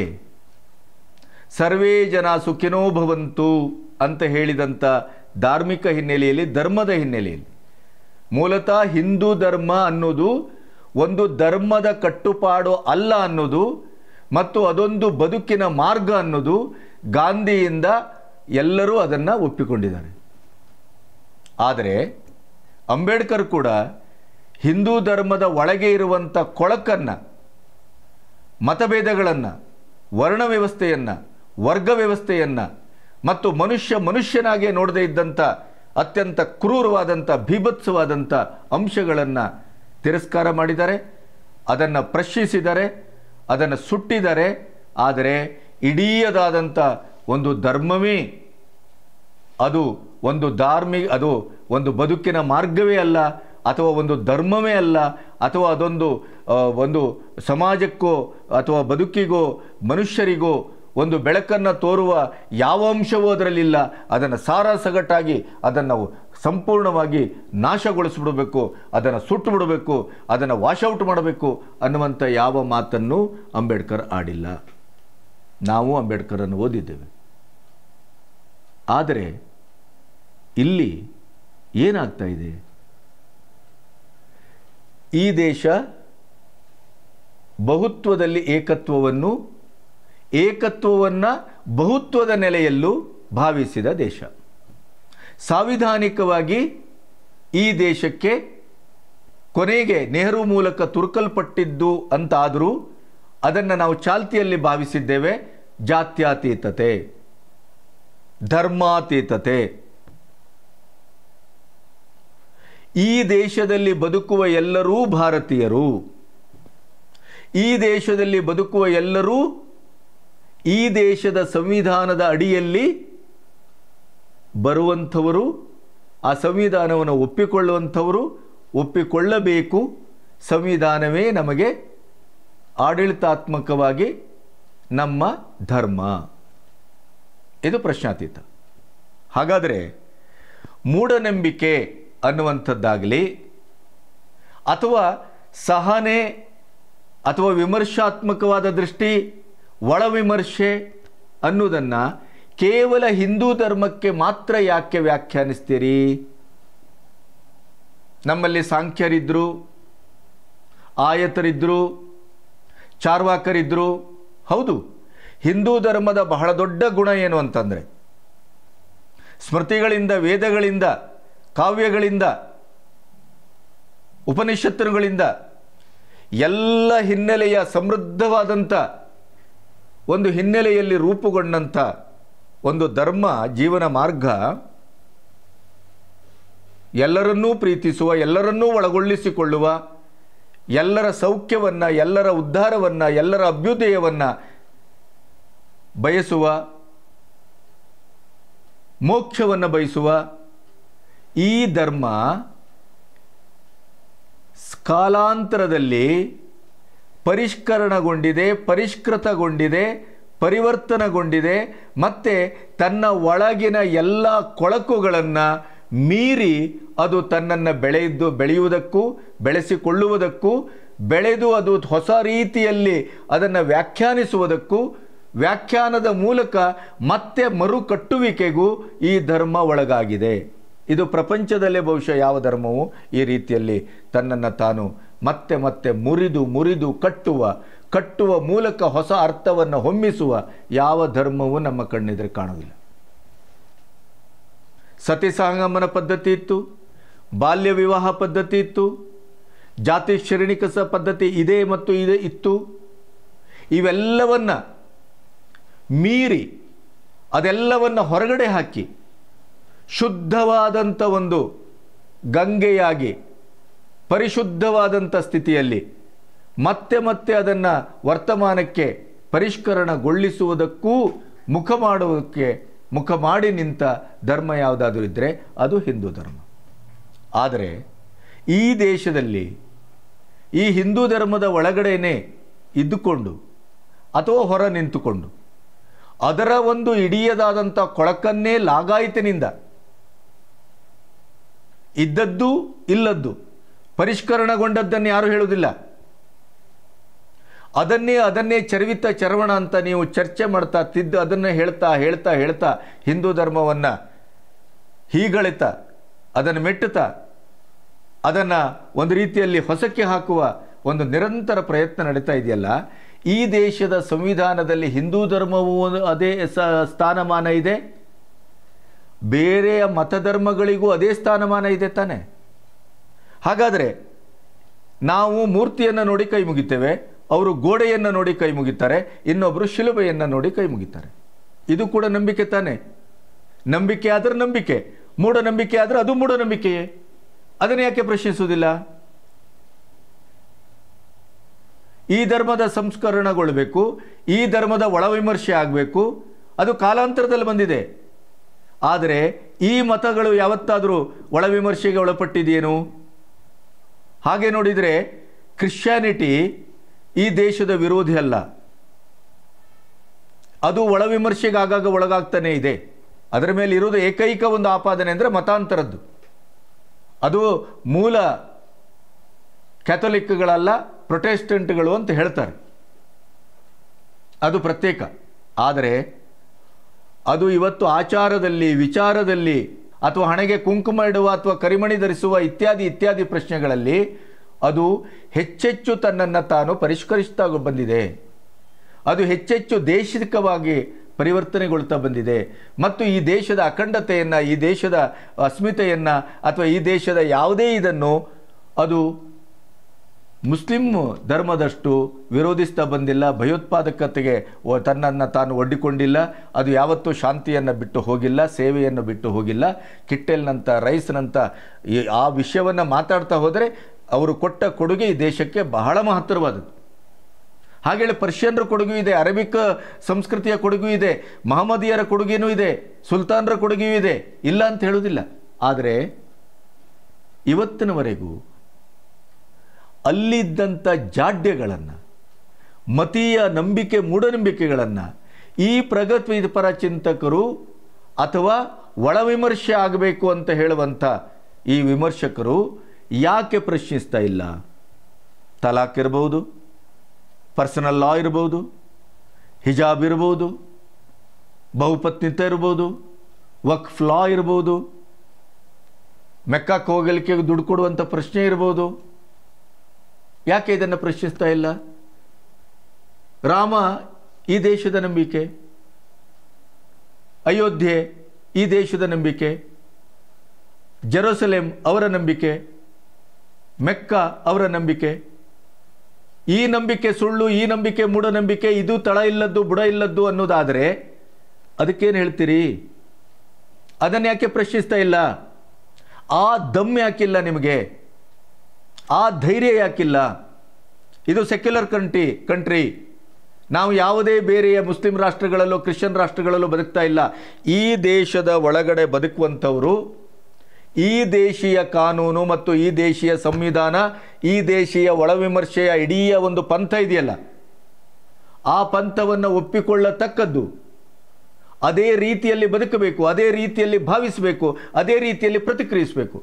ಸರ್ವೇ ಜನ ಸುಖಿನೋ ಭವಂತು ಅಂತ ಹೇಳಿದಂಥ ಧಾರ್ಮಿಕ ಹಿನ್ನೆಲೆಯಲ್ಲಿ ಧರ್ಮದ ಹಿನ್ನೆಲೆಯಲ್ಲಿ ಮೂಲತಃ ಹಿಂದೂ ಧರ್ಮ ಅನ್ನೋದು ಒಂದು ಧರ್ಮದ ಕಟ್ಟುಪಾಡು ಅಲ್ಲ ಅನ್ನೋದು ಮತ್ತು ಅದೊಂದು ಬದುಕಿನ ಮಾರ್ಗ ಅನ್ನೋದು ಗಾಂಧಿಯಿಂದ ಎಲ್ಲರೂ ಅದನ್ನು ಒಪ್ಪಿಕೊಂಡಿದ್ದಾರೆ ಆದರೆ ಅಂಬೇಡ್ಕರ್ ಕೂಡ ಹಿಂದೂ ಧರ್ಮದ ಒಳಗೆ ಇರುವಂಥ ಕೊಳಕನ್ನು ಮತಭೇದಗಳನ್ನು ವರ್ಣ ವ್ಯವಸ್ಥೆಯನ್ನು ವರ್ಗ ವ್ಯವಸ್ಥೆಯನ್ನು ಮತ್ತು ಮನುಷ್ಯ ಮನುಷ್ಯನಾಗೆ ನೋಡದೇ ಇದ್ದಂಥ ಅತ್ಯಂತ ಕ್ರೂರವಾದಂಥ ಭೀಭತ್ಸವಾದಂಥ ಅಂಶಗಳನ್ನು ತಿರಸ್ಕಾರ ಮಾಡಿದ್ದಾರೆ ಅದನ್ನು ಪ್ರಶ್ನಿಸಿದ್ದಾರೆ ಅದನ್ನು ಸುಟ್ಟಿದ್ದಾರೆ ಆದರೆ ಇಡೀಯದಾದಂಥ ಒಂದು ಧರ್ಮವೇ ಅದು ಒಂದು ಧಾರ್ಮಿಕ ಅದು ಒಂದು ಬದುಕಿನ ಮಾರ್ಗವೇ ಅಲ್ಲ ಅಥವಾ ಒಂದು ಧರ್ಮವೇ ಅಲ್ಲ ಅಥವಾ ಅದೊಂದು ಒಂದು ಸಮಾಜಕ್ಕೋ ಅಥವಾ ಬದುಕಿಗೋ ಮನುಷ್ಯರಿಗೋ ಒಂದು ಬೆಳಕನ್ನು ತೋರುವ ಯಾವ ಅಂಶವೂ ಅದರಲ್ಲಿಲ್ಲ ಅದನ್ನು ಸಾರ ಸಗಟಾಗಿ ಅದನ್ನು ಸಂಪೂರ್ಣವಾಗಿ ನಾಶಗೊಳಿಸ್ಬಿಡಬೇಕು ಅದನ್ನು ಸುಟ್ಟು ಬಿಡಬೇಕು ಅದನ್ನು ವಾಶೌಟ್ ಮಾಡಬೇಕು ಅನ್ನುವಂಥ ಯಾವ ಮಾತನ್ನು ಅಂಬೇಡ್ಕರ್ ಆಡಿಲ್ಲ ನಾವು ಅಂಬೇಡ್ಕರನ್ನು ಓದಿದ್ದೇವೆ ಆದರೆ ಇಲ್ಲಿ ಏನಾಗ್ತಾ ಇದೆ ಈ ದೇಶ ಬಹುತ್ವದಲ್ಲಿ ಏಕತ್ವವನ್ನು ಏಕತ್ವವನ್ನು ಬಹುತ್ವದ ನೆಲೆಯಲ್ಲೂ ಭಾವಿಸಿದ ದೇಶ ಸಾಂವಿಧಾನಿಕವಾಗಿ ಈ ದೇಶಕ್ಕೆ ಕೊನೆಗೆ ನೆಹರು ಮೂಲಕ ತುರುಕಲ್ಪಟ್ಟಿದ್ದು ಅಂತಾದರೂ ಅದನ್ನು ನಾವು ಚಾಲ್ತಿಯಲ್ಲಿ ಭಾವಿಸಿದ್ದೇವೆ ಜಾತ್ಯಾತೀತತೆ ಧರ್ಮಾತೀತತೆ ಈ ದೇಶದಲ್ಲಿ ಬದುಕುವ ಎಲ್ಲರೂ ಭಾರತೀಯರು ಈ ದೇಶದಲ್ಲಿ ಬದುಕುವ ಎಲ್ಲರೂ ಈ ದೇಶದ ಸಂವಿಧಾನದ ಅಡಿಯಲ್ಲಿ ಬರುವಂಥವರು ಆ ಸಂವಿಧಾನವನ್ನು ಒಪ್ಪಿಕೊಳ್ಳುವಂಥವರು ಒಪ್ಪಿಕೊಳ್ಳಬೇಕು ಸಂವಿಧಾನವೇ ನಮಗೆ ಆಡಳಿತಾತ್ಮಕವಾಗಿ ನಮ್ಮ ಧರ್ಮ ಇದು ಪ್ರಶ್ನಾತೀತ ಹಾಗಾದರೆ ಮೂಢನಂಬಿಕೆ ಅನ್ನುವಂಥದ್ದಾಗಲಿ ಅಥವಾ ಸಹನೆ ಅಥವಾ ವಿಮರ್ಶಾತ್ಮಕವಾದ ದೃಷ್ಟಿ ಒಳ ವಿಮರ್ಶೆ ಅನ್ನೋದನ್ನು ಕೇವಲ ಹಿಂದೂ ಧರ್ಮಕ್ಕೆ ಮಾತ್ರ ಯಾಕೆ ವ್ಯಾಖ್ಯಾನಿಸ್ತೀರಿ ನಮ್ಮಲ್ಲಿ ಸಾಂಖ್ಯರಿದ್ದರು ಆಯತರಿದ್ದರು ಚಾರ್ವಾಕರಿದ್ದರು ಹೌದು ಹಿಂದೂ ಧರ್ಮದ ಬಹಳ ದೊಡ್ಡ ಗುಣ ಏನು ಅಂತಂದರೆ ಸ್ಮೃತಿಗಳಿಂದ ವೇದಗಳಿಂದ ಕಾವ್ಯಗಳಿಂದ ಉಪನಿಷತ್ತುಗಳಿಂದ ಎಲ್ಲ ಹಿನ್ನೆಲೆಯ ಸಮೃದ್ಧವಾದಂಥ ಒಂದು ಹಿನ್ನೆಲೆಯಲ್ಲಿ ರೂಪುಗೊಂಡಂಥ ಒಂದು ಧರ್ಮ ಜೀವನ ಮಾರ್ಗ ಎಲ್ಲರನ್ನೂ ಪ್ರೀತಿಸುವ ಎಲ್ಲರನ್ನೂ ಒಳಗೊಳ್ಳಿಸಿಕೊಳ್ಳುವ ಎಲ್ಲರ ಸೌಖ್ಯವನ್ನು ಎಲ್ಲರ ಉದ್ಧಾರವನ್ನು ಎಲ್ಲರ ಅಭ್ಯುದಯವನ್ನು ಬಯಸುವ ಮೋಕ್ಷವನ್ನು ಬಯಸುವ ಈ ಧರ್ಮ ಕಾಲಾಂತರದಲ್ಲಿ ಪರಿಷ್ಕರಣಗೊಂಡಿದೆ ಪರಿಷ್ಕೃತಗೊಂಡಿದೆ ಪರಿವರ್ತನಗೊಂಡಿದೆ ಮತ್ತು ತನ್ನ ಒಳಗಿನ ಎಲ್ಲ ಕೊಳಕುಗಳನ್ನು ಮೀರಿ ಅದು ತನ್ನನ್ನು ಬೆಳೆದು ಬೆಳೆಯುವುದಕ್ಕೂ ಬೆಳೆಸಿಕೊಳ್ಳುವುದಕ್ಕೂ ಬೆಳೆದು ಅದು ಹೊಸ ರೀತಿಯಲ್ಲಿ ಅದನ್ನು ವ್ಯಾಖ್ಯಾನಿಸುವುದಕ್ಕೂ ವ್ಯಾಖ್ಯಾನದ ಮೂಲಕ ಮತ್ತೆ ಮರುಕಟ್ಟುವಿಕೆಗೂ ಈ ಧರ್ಮ ಒಳಗಾಗಿದೆ ಇದು ಪ್ರಪಂಚದಲ್ಲೇ ಬಹುಶಃ ಯಾವ ಧರ್ಮವು ಈ ರೀತಿಯಲ್ಲಿ ತನ್ನನ್ನು ತಾನು ಮತ್ತೆ ಮತ್ತೆ ಮುರಿದು ಮುರಿದು ಕಟ್ಟುವ ಕಟ್ಟುವ ಮೂಲಕ ಹೊಸ ಅರ್ಥವನ್ನು ಹೊಮ್ಮಿಸುವ ಯಾವ ಧರ್ಮವೂ ನಮ್ಮ ಕಣ್ಣೆದುರು ಕಾಣೋದಿಲ್ಲ ಸತಿ ಪದ್ಧತಿ ಇತ್ತು ಬಾಲ್ಯ ವಿವಾಹ ಪದ್ಧತಿ ಇತ್ತು ಜಾತಿ ಶ್ರೇಣಿಕಸ ಪದ್ಧತಿ ಇದೆ ಮತ್ತು ಇದೆ ಇತ್ತು ಇವೆಲ್ಲವನ್ನು ಮೀರಿ ಅದೆಲ್ಲವನ್ನು ಹೊರಗಡೆ ಹಾಕಿ ಶುದ್ಧವಾದಂಥ ಒಂದು ಗಂಗೆಯಾಗಿ ಪರಿಶುದ್ಧವಾದಂಥ ಸ್ಥಿತಿಯಲ್ಲಿ ಮತ್ತೆ ಮತ್ತೆ ಅದನ್ನು ವರ್ತಮಾನಕ್ಕೆ ಪರಿಷ್ಕರಣಗೊಳಿಸುವುದಕ್ಕೂ ಮುಖ ಮಾಡುವುದಕ್ಕೆ ಮುಖ ಮಾಡಿ ನಿಂತ ಧರ್ಮ ಯಾವುದಾದ್ರೂ ಇದ್ದರೆ ಅದು ಹಿಂದೂ ಧರ್ಮ ಆದರೆ ಈ ದೇಶದಲ್ಲಿ ಈ ಹಿಂದೂ ಧರ್ಮದ ಒಳಗಡೆಯೇ ಇದ್ದುಕೊಂಡು ಅಥವಾ ಹೊರ ನಿಂತುಕೊಂಡು ಅದರ ಒಂದು ಇಡಿಯದಾದಂಥ ಕೊಳಕನ್ನೇ ಲಾಗಾಯಿತಿನಿಂದ ಇದ್ದದ್ದು ಇಲ್ಲದ್ದು ಪರಿಷ್ಕರಣಗೊಂಡದ್ದನ್ನು ಯಾರೂ ಹೇಳುವುದಿಲ್ಲ ಅದನ್ನೇ ಅದನ್ನೇ ಚರ್ವಿತ ಚರವಣ ಅಂತ ನೀವು ಚರ್ಚೆ ಮಾಡ್ತಾ ತಿದ್ದು ಅದನ್ನು ಹೇಳ್ತಾ ಹೇಳ್ತಾ ಹೇಳ್ತಾ ಹಿಂದೂ ಧರ್ಮವನ್ನು ಹೀಗಳಿತ ಅದನ್ನು ಮೆಟ್ಟುತ್ತಾ ಅದನ್ನು ಒಂದು ರೀತಿಯಲ್ಲಿ ಹೊಸಕ್ಕೆ ಹಾಕುವ ಒಂದು ನಿರಂತರ ಪ್ರಯತ್ನ ನಡೀತಾ ಇದೆಯಲ್ಲ ಈ ದೇಶದ ಸಂವಿಧಾನದಲ್ಲಿ ಹಿಂದೂ ಧರ್ಮವೂ ಅದೇ ಸ್ಥಾನಮಾನ ಇದೆ ಬೇರೆಯ ಮತಧರ್ಮಗಳಿಗೂ ಅದೇ ಸ್ಥಾನಮಾನ ಇದೆ ತಾನೇ ಹಾಗಾದರೆ ನಾವು ಮೂರ್ತಿಯನ್ನು ನೋಡಿ ಕೈ ಮುಗಿತೇವೆ ಅವರು ಗೋಡೆಯನ್ನು ನೋಡಿ ಕೈ ಮುಗಿತಾರೆ ಇನ್ನೊಬ್ಬರು ಶಿಲುಬೆಯನ್ನು ನೋಡಿ ಕೈ ಮುಗಿತಾರೆ ಇದು ಕೂಡ ನಂಬಿಕೆ ತಾನೇ ನಂಬಿಕೆ ಆದರೆ ನಂಬಿಕೆ ಮೂಢನಂಬಿಕೆ ಆದರೆ ಅದು ಮೂಢನಂಬಿಕೆಯೇ ಅದನ್ನು ಯಾಕೆ ಪ್ರಶ್ನಿಸುವುದಿಲ್ಲ ಈ ಧರ್ಮದ ಸಂಸ್ಕರಣಗೊಳ್ಬೇಕು ಈ ಧರ್ಮದ ಒಳವಿಮರ್ಶೆ ಆಗಬೇಕು ಅದು ಕಾಲಾಂತರದಲ್ಲಿ ಬಂದಿದೆ ಆದರೆ ಈ ಮತಗಳು ಯಾವತ್ತಾದರೂ ಒಳವಿಮರ್ಶೆಗೆ ಒಳಪಟ್ಟಿದೆಯೇನು ಹಾಗೆ ನೋಡಿದರೆ ಕ್ರಿಶ್ಚಿಯಾನಿಟಿ ಈ ದೇಶದ ವಿರೋಧಿ ಅಲ್ಲ ಅದು ಒಳ ವಿಮರ್ಶೆಗೆ ಆಗಾಗ ಒಳಗಾಗ್ತಾನೇ ಇದೆ ಅದರ ಮೇಲೆ ಇರೋದು ಏಕೈಕ ಒಂದು ಆಪಾದನೆ ಅಂದರೆ ಮತಾಂತರದ್ದು ಅದು ಮೂಲ ಕ್ಯಾಥೊಲಿಕ್ಗಳಲ್ಲ ಪ್ರೊಟೆಸ್ಟೆಂಟ್ಗಳು ಅಂತ ಹೇಳ್ತಾರೆ ಅದು ಪ್ರತ್ಯೇಕ ಆದರೆ ಅದು ಇವತ್ತು ಆಚಾರದಲ್ಲಿ ವಿಚಾರದಲ್ಲಿ ಅಥವಾ ಹಣೆಗೆ ಕುಂಕುಮ ಇಡುವ ಅಥವಾ ಕರಿಮಣಿ ಧರಿಸುವ ಇತ್ಯಾದಿ ಇತ್ಯಾದಿ ಪ್ರಶ್ನೆಗಳಲ್ಲಿ ಅದು ಹೆಚ್ಚೆಚ್ಚು ತನ್ನನ್ನು ತಾನು ಪರಿಷ್ಕರಿಸ್ತಾ ಬಂದಿದೆ ಅದು ಹೆಚ್ಚೆಚ್ಚು ದೇಶಿಕವಾಗಿ ಪರಿವರ್ತನೆಗೊಳ್ತಾ ಬಂದಿದೆ ಮತ್ತು ಈ ದೇಶದ ಅಖಂಡತೆಯನ್ನು ಈ ದೇಶದ ಅಸ್ಮಿತೆಯನ್ನು ಅಥವಾ ಈ ದೇಶದ ಯಾವುದೇ ಇದನ್ನು ಅದು ಮುಸ್ಲಿಂ ಧರ್ಮದಷ್ಟು ವಿರೋಧಿಸ್ತಾ ಬಂದಿಲ್ಲ ಭಯೋತ್ಪಾದಕತೆಗೆ ತನ್ನನ್ನು ತಾನು ಒಡ್ಡಿಕೊಂಡಿಲ್ಲ ಅದು ಯಾವತ್ತೂ ಶಾಂತಿಯನ್ನು ಬಿಟ್ಟು ಹೋಗಿಲ್ಲ ಸೇವೆಯನ್ನು ಬಿಟ್ಟು ಹೋಗಿಲ್ಲ ಕಿಟ್ಟೆಲ್ನಂಥ ರೈಸ್ನಂಥ ಆ ವಿಷಯವನ್ನು ಮಾತಾಡ್ತಾ ಹೋದರೆ ಅವರು ಕೊಟ್ಟ ಕೊಡುಗೆ ಈ ದೇಶಕ್ಕೆ ಬಹಳ ಮಹತ್ತರವಾದದ್ದು ಹಾಗೇಳಿ ಪರ್ಷಿಯನ್ರ ಕೊಡುಗೆ ಇದೆ ಅರಬಿಕ್ ಸಂಸ್ಕೃತಿಯ ಕೊಡುಗೆ ಇದೆ ಮಹಮ್ಮದಿಯರ ಕೊಡುಗೆನೂ ಇದೆ ಸುಲ್ತಾನರ ಕೊಡುಗೆಯೂ ಇದೆ ಇಲ್ಲ ಅಂತ ಹೇಳೋದಿಲ್ಲ ಆದರೆ ಇವತ್ತಿನವರೆಗೂ ಅಲ್ಲಿದ್ದಂಥ ಜಾಡ್ಯಗಳನ್ನು ಮತೀಯ ನಂಬಿಕೆ ಮೂಢನಂಬಿಕೆಗಳನ್ನು ಈ ಪ್ರಗತಿಪರ ಚಿಂತಕರು ಅಥವಾ ಒಳವಿಮರ್ಶೆ ಆಗಬೇಕು ಅಂತ ಹೇಳುವಂಥ ಈ ವಿಮರ್ಶಕರು ಯಾಕೆ ಪ್ರಶ್ನಿಸ್ತಾ ಇಲ್ಲ ತಲಾಕ್ ಇರ್ಬೋದು ಪರ್ಸನಲ್ ಲಾ ಇರ್ಬೋದು ಹಿಜಾಬ್ ಇರ್ಬೋದು ಬಹುಪತ್ನಿತ ಇರ್ಬೋದು ವಕ್ಫ್ ಲಾ ಇರ್ಬೋದು ಮೆಕ್ಕಾಕ್ಕೆ ಹೋಗಲಿಕ್ಕೆ ದುಡ್ಡು ಕೊಡುವಂಥ ಪ್ರಶ್ನೆ ಇರ್ಬೋದು ಯಾಕೆ ಇದನ್ನು ಪ್ರಶ್ನಿಸ್ತಾ ಇಲ್ಲ ರಾಮ ಈ ದೇಶದ ನಂಬಿಕೆ ಅಯೋಧ್ಯೆ ಈ ದೇಶದ ನಂಬಿಕೆ ಜೆರೂಸಲೇಮ್ ಅವರ ನಂಬಿಕೆ ಮೆಕ್ಕ ಅವರ ನಂಬಿಕೆ ಈ ನಂಬಿಕೆ ಸುಳ್ಳು ಈ ನಂಬಿಕೆ ಮೂಢನಂಬಿಕೆ ಇದು ತಳ ಇಲ್ಲದ್ದು ಬುಡ ಇಲ್ಲದ್ದು ಅನ್ನೋದಾದರೆ ಅದಕ್ಕೇನು ಹೇಳ್ತೀರಿ ಅದನ್ನು ಯಾಕೆ ಪ್ರಶ್ನಿಸ್ತಾ ಇಲ್ಲ ಆ ದಮ್ ಯಾಕಿಲ್ಲ ನಿಮಗೆ ಆ ಧೈರ್ಯ ಯಾಕಿಲ್ಲ ಇದು ಸೆಕ್ಯುಲರ್ ಕಂಟ್ರಿ ಕಂಟ್ರಿ ನಾವು ಯಾವುದೇ ಬೇರೆಯ ಮುಸ್ಲಿಂ ರಾಷ್ಟ್ರಗಳಲ್ಲೂ ಕ್ರಿಶ್ಚಿಯನ್ ರಾಷ್ಟ್ರಗಳಲ್ಲೂ ಬದುಕ್ತಾ ಇಲ್ಲ ಈ ದೇಶದ ಒಳಗಡೆ ಬದುಕುವಂಥವರು ಈ ದೇಶೀಯ ಕಾನೂನು ಮತ್ತು ಈ ದೇಶೀಯ ಸಂವಿಧಾನ ಈ ದೇಶೀಯ ಒಳವಿಮರ್ಶೆಯ ಇಡೀ ಒಂದು ಪಂಥ ಇದೆಯಲ್ಲ ಆ ಪಂಥವನ್ನು ಒಪ್ಪಿಕೊಳ್ಳತಕ್ಕದ್ದು ಅದೇ ರೀತಿಯಲ್ಲಿ ಬದುಕಬೇಕು ಅದೇ ರೀತಿಯಲ್ಲಿ ಭಾವಿಸಬೇಕು ಅದೇ ರೀತಿಯಲ್ಲಿ ಪ್ರತಿಕ್ರಿಯಿಸಬೇಕು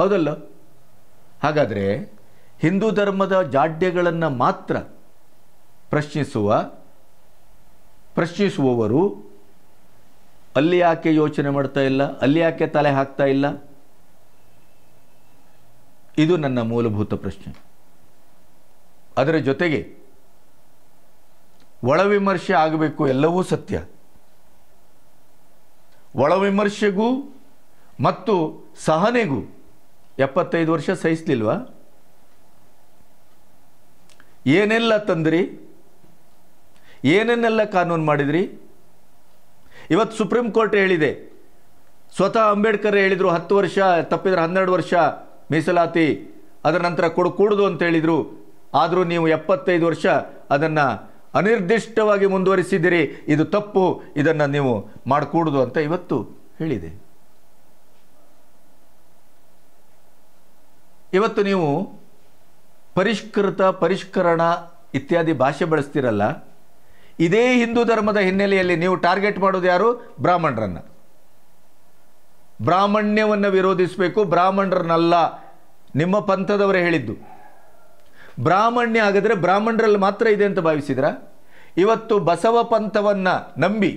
ಹೌದಲ್ಲ ಹಾಗಾದರೆ ಹಿಂದೂ ಧರ್ಮದ ಜಾಡ್ಯಗಳನ್ನು ಮಾತ್ರ ಪ್ರಶ್ನಿಸುವ ಪ್ರಶ್ನಿಸುವವರು ಅಲ್ಲಿ ಯಾಕೆ ಯೋಚನೆ ಮಾಡ್ತಾ ಇಲ್ಲ ಅಲ್ಲಿ ಯಾಕೆ ತಲೆ ಹಾಕ್ತಾ ಇಲ್ಲ ಇದು ನನ್ನ ಮೂಲಭೂತ ಪ್ರಶ್ನೆ ಅದರ ಜೊತೆಗೆ ಒಳವಿಮರ್ಶೆ ಆಗಬೇಕು ಎಲ್ಲವೂ ಸತ್ಯ ಒಳವಿಮರ್ಶೆಗೂ ಮತ್ತು ಸಹನೆಗೂ ಎಪ್ಪತ್ತೈದು ವರ್ಷ ಸಹಿಸ್ಲಿಲ್ವಾ ಏನೆಲ್ಲ ತಂದ್ರಿ ಏನೇನೆಲ್ಲ ಕಾನೂನು ಮಾಡಿದ್ರಿ ಇವತ್ತು ಸುಪ್ರೀಂ ಕೋರ್ಟ್ ಹೇಳಿದೆ ಸ್ವತಃ ಅಂಬೇಡ್ಕರ್ ಹೇಳಿದರು ಹತ್ತು ವರ್ಷ ತಪ್ಪಿದ್ರೆ ಹನ್ನೆರಡು ವರ್ಷ ಮೀಸಲಾತಿ ಅದರ ನಂತರ ಕೂಡುದು ಅಂತ ಹೇಳಿದರು ಆದರೂ ನೀವು ಎಪ್ಪತ್ತೈದು ವರ್ಷ ಅದನ್ನು ಅನಿರ್ದಿಷ್ಟವಾಗಿ ಮುಂದುವರಿಸಿದ್ದೀರಿ ಇದು ತಪ್ಪು ಇದನ್ನು ನೀವು ಮಾಡಿಕೂಡುದು ಅಂತ ಇವತ್ತು ಹೇಳಿದೆ ಇವತ್ತು ನೀವು ಪರಿಷ್ಕೃತ ಪರಿಷ್ಕರಣ ಇತ್ಯಾದಿ ಭಾಷೆ ಬಳಸ್ತಿರಲ್ಲ ಇದೇ ಹಿಂದೂ ಧರ್ಮದ ಹಿನ್ನೆಲೆಯಲ್ಲಿ ನೀವು ಟಾರ್ಗೆಟ್ ಮಾಡೋದು ಯಾರು ಬ್ರಾಹ್ಮಣರನ್ನು ಬ್ರಾಹ್ಮಣ್ಯವನ್ನು ವಿರೋಧಿಸಬೇಕು ಬ್ರಾಹ್ಮಣರನ್ನಲ್ಲ ನಿಮ್ಮ ಪಂಥದವರೇ ಹೇಳಿದ್ದು ಬ್ರಾಹ್ಮಣ್ಯ ಆಗಿದ್ರೆ ಬ್ರಾಹ್ಮಣರಲ್ಲಿ ಮಾತ್ರ ಇದೆ ಅಂತ ಭಾವಿಸಿದ್ರ ಇವತ್ತು ಬಸವ ಪಂಥವನ್ನು ನಂಬಿ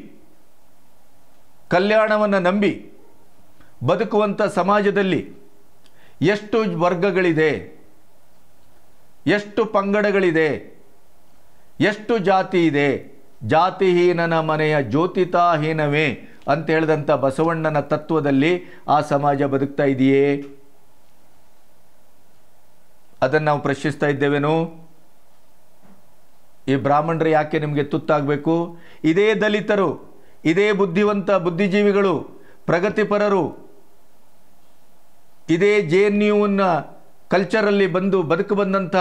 ಕಲ್ಯಾಣವನ್ನು ನಂಬಿ ಬದುಕುವಂಥ ಸಮಾಜದಲ್ಲಿ ಎಷ್ಟು ವರ್ಗಗಳಿದೆ ಎಷ್ಟು ಪಂಗಡಗಳಿದೆ ಎಷ್ಟು ಜಾತಿ ಇದೆ ಜಾತಿಹೀನನ ಮನೆಯ ಜ್ಯೋತಿತಾಹೀನವೇ ಅಂತ ಹೇಳಿದಂಥ ಬಸವಣ್ಣನ ತತ್ವದಲ್ಲಿ ಆ ಸಮಾಜ ಬದುಕ್ತಾ ಇದೆಯೇ ಅದನ್ನು ನಾವು ಪ್ರಶ್ನಿಸ್ತಾ ಇದ್ದೇವೇನು ಈ ಬ್ರಾಹ್ಮಣರು ಯಾಕೆ ನಿಮಗೆ ತುತ್ತಾಗಬೇಕು ಇದೇ ದಲಿತರು ಇದೇ ಬುದ್ಧಿವಂತ ಬುದ್ಧಿಜೀವಿಗಳು ಪ್ರಗತಿಪರರು ಇದೇ ಜೆ ಎನ್ ಯುನ ಕಲ್ಚರಲ್ಲಿ ಬಂದು ಬದುಕು ಬಂದಂಥ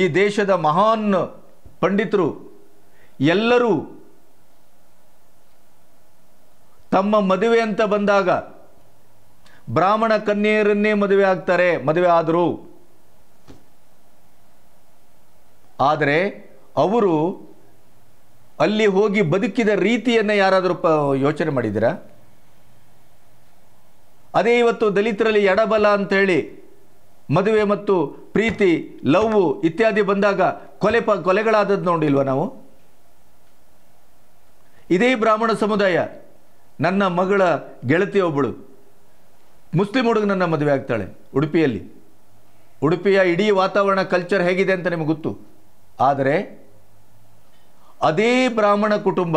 ಈ ದೇಶದ ಮಹಾನ್ ಪಂಡಿತರು ಎಲ್ಲರೂ ತಮ್ಮ ಮದುವೆ ಅಂತ ಬಂದಾಗ ಬ್ರಾಹ್ಮಣ ಕನ್ಯೆಯರನ್ನೇ ಮದುವೆ ಆಗ್ತಾರೆ ಮದುವೆ ಆದರೂ ಆದರೆ ಅವರು ಅಲ್ಲಿ ಹೋಗಿ ಬದುಕಿದ ರೀತಿಯನ್ನು ಯಾರಾದರೂ ಪ ಯೋಚನೆ ಮಾಡಿದ್ದೀರಾ ಅದೇ ಇವತ್ತು ದಲಿತರಲ್ಲಿ ಎಡಬಲ ಹೇಳಿ ಮದುವೆ ಮತ್ತು ಪ್ರೀತಿ ಲವ್ ಇತ್ಯಾದಿ ಬಂದಾಗ ಕೊಲೆ ಪ ಕೊಲೆಗಳಾದದ್ದು ನೋಡಿಲ್ವ ನಾವು ಇದೇ ಬ್ರಾಹ್ಮಣ ಸಮುದಾಯ ನನ್ನ ಮಗಳ ಗೆಳತಿಯೊಬ್ಬಳು ಮುಸ್ಲಿಂ ನನ್ನ ಮದುವೆ ಆಗ್ತಾಳೆ ಉಡುಪಿಯಲ್ಲಿ ಉಡುಪಿಯ ಇಡೀ ವಾತಾವರಣ ಕಲ್ಚರ್ ಹೇಗಿದೆ ಅಂತ ನಿಮಗೆ ಗೊತ್ತು ಆದರೆ ಅದೇ ಬ್ರಾಹ್ಮಣ ಕುಟುಂಬ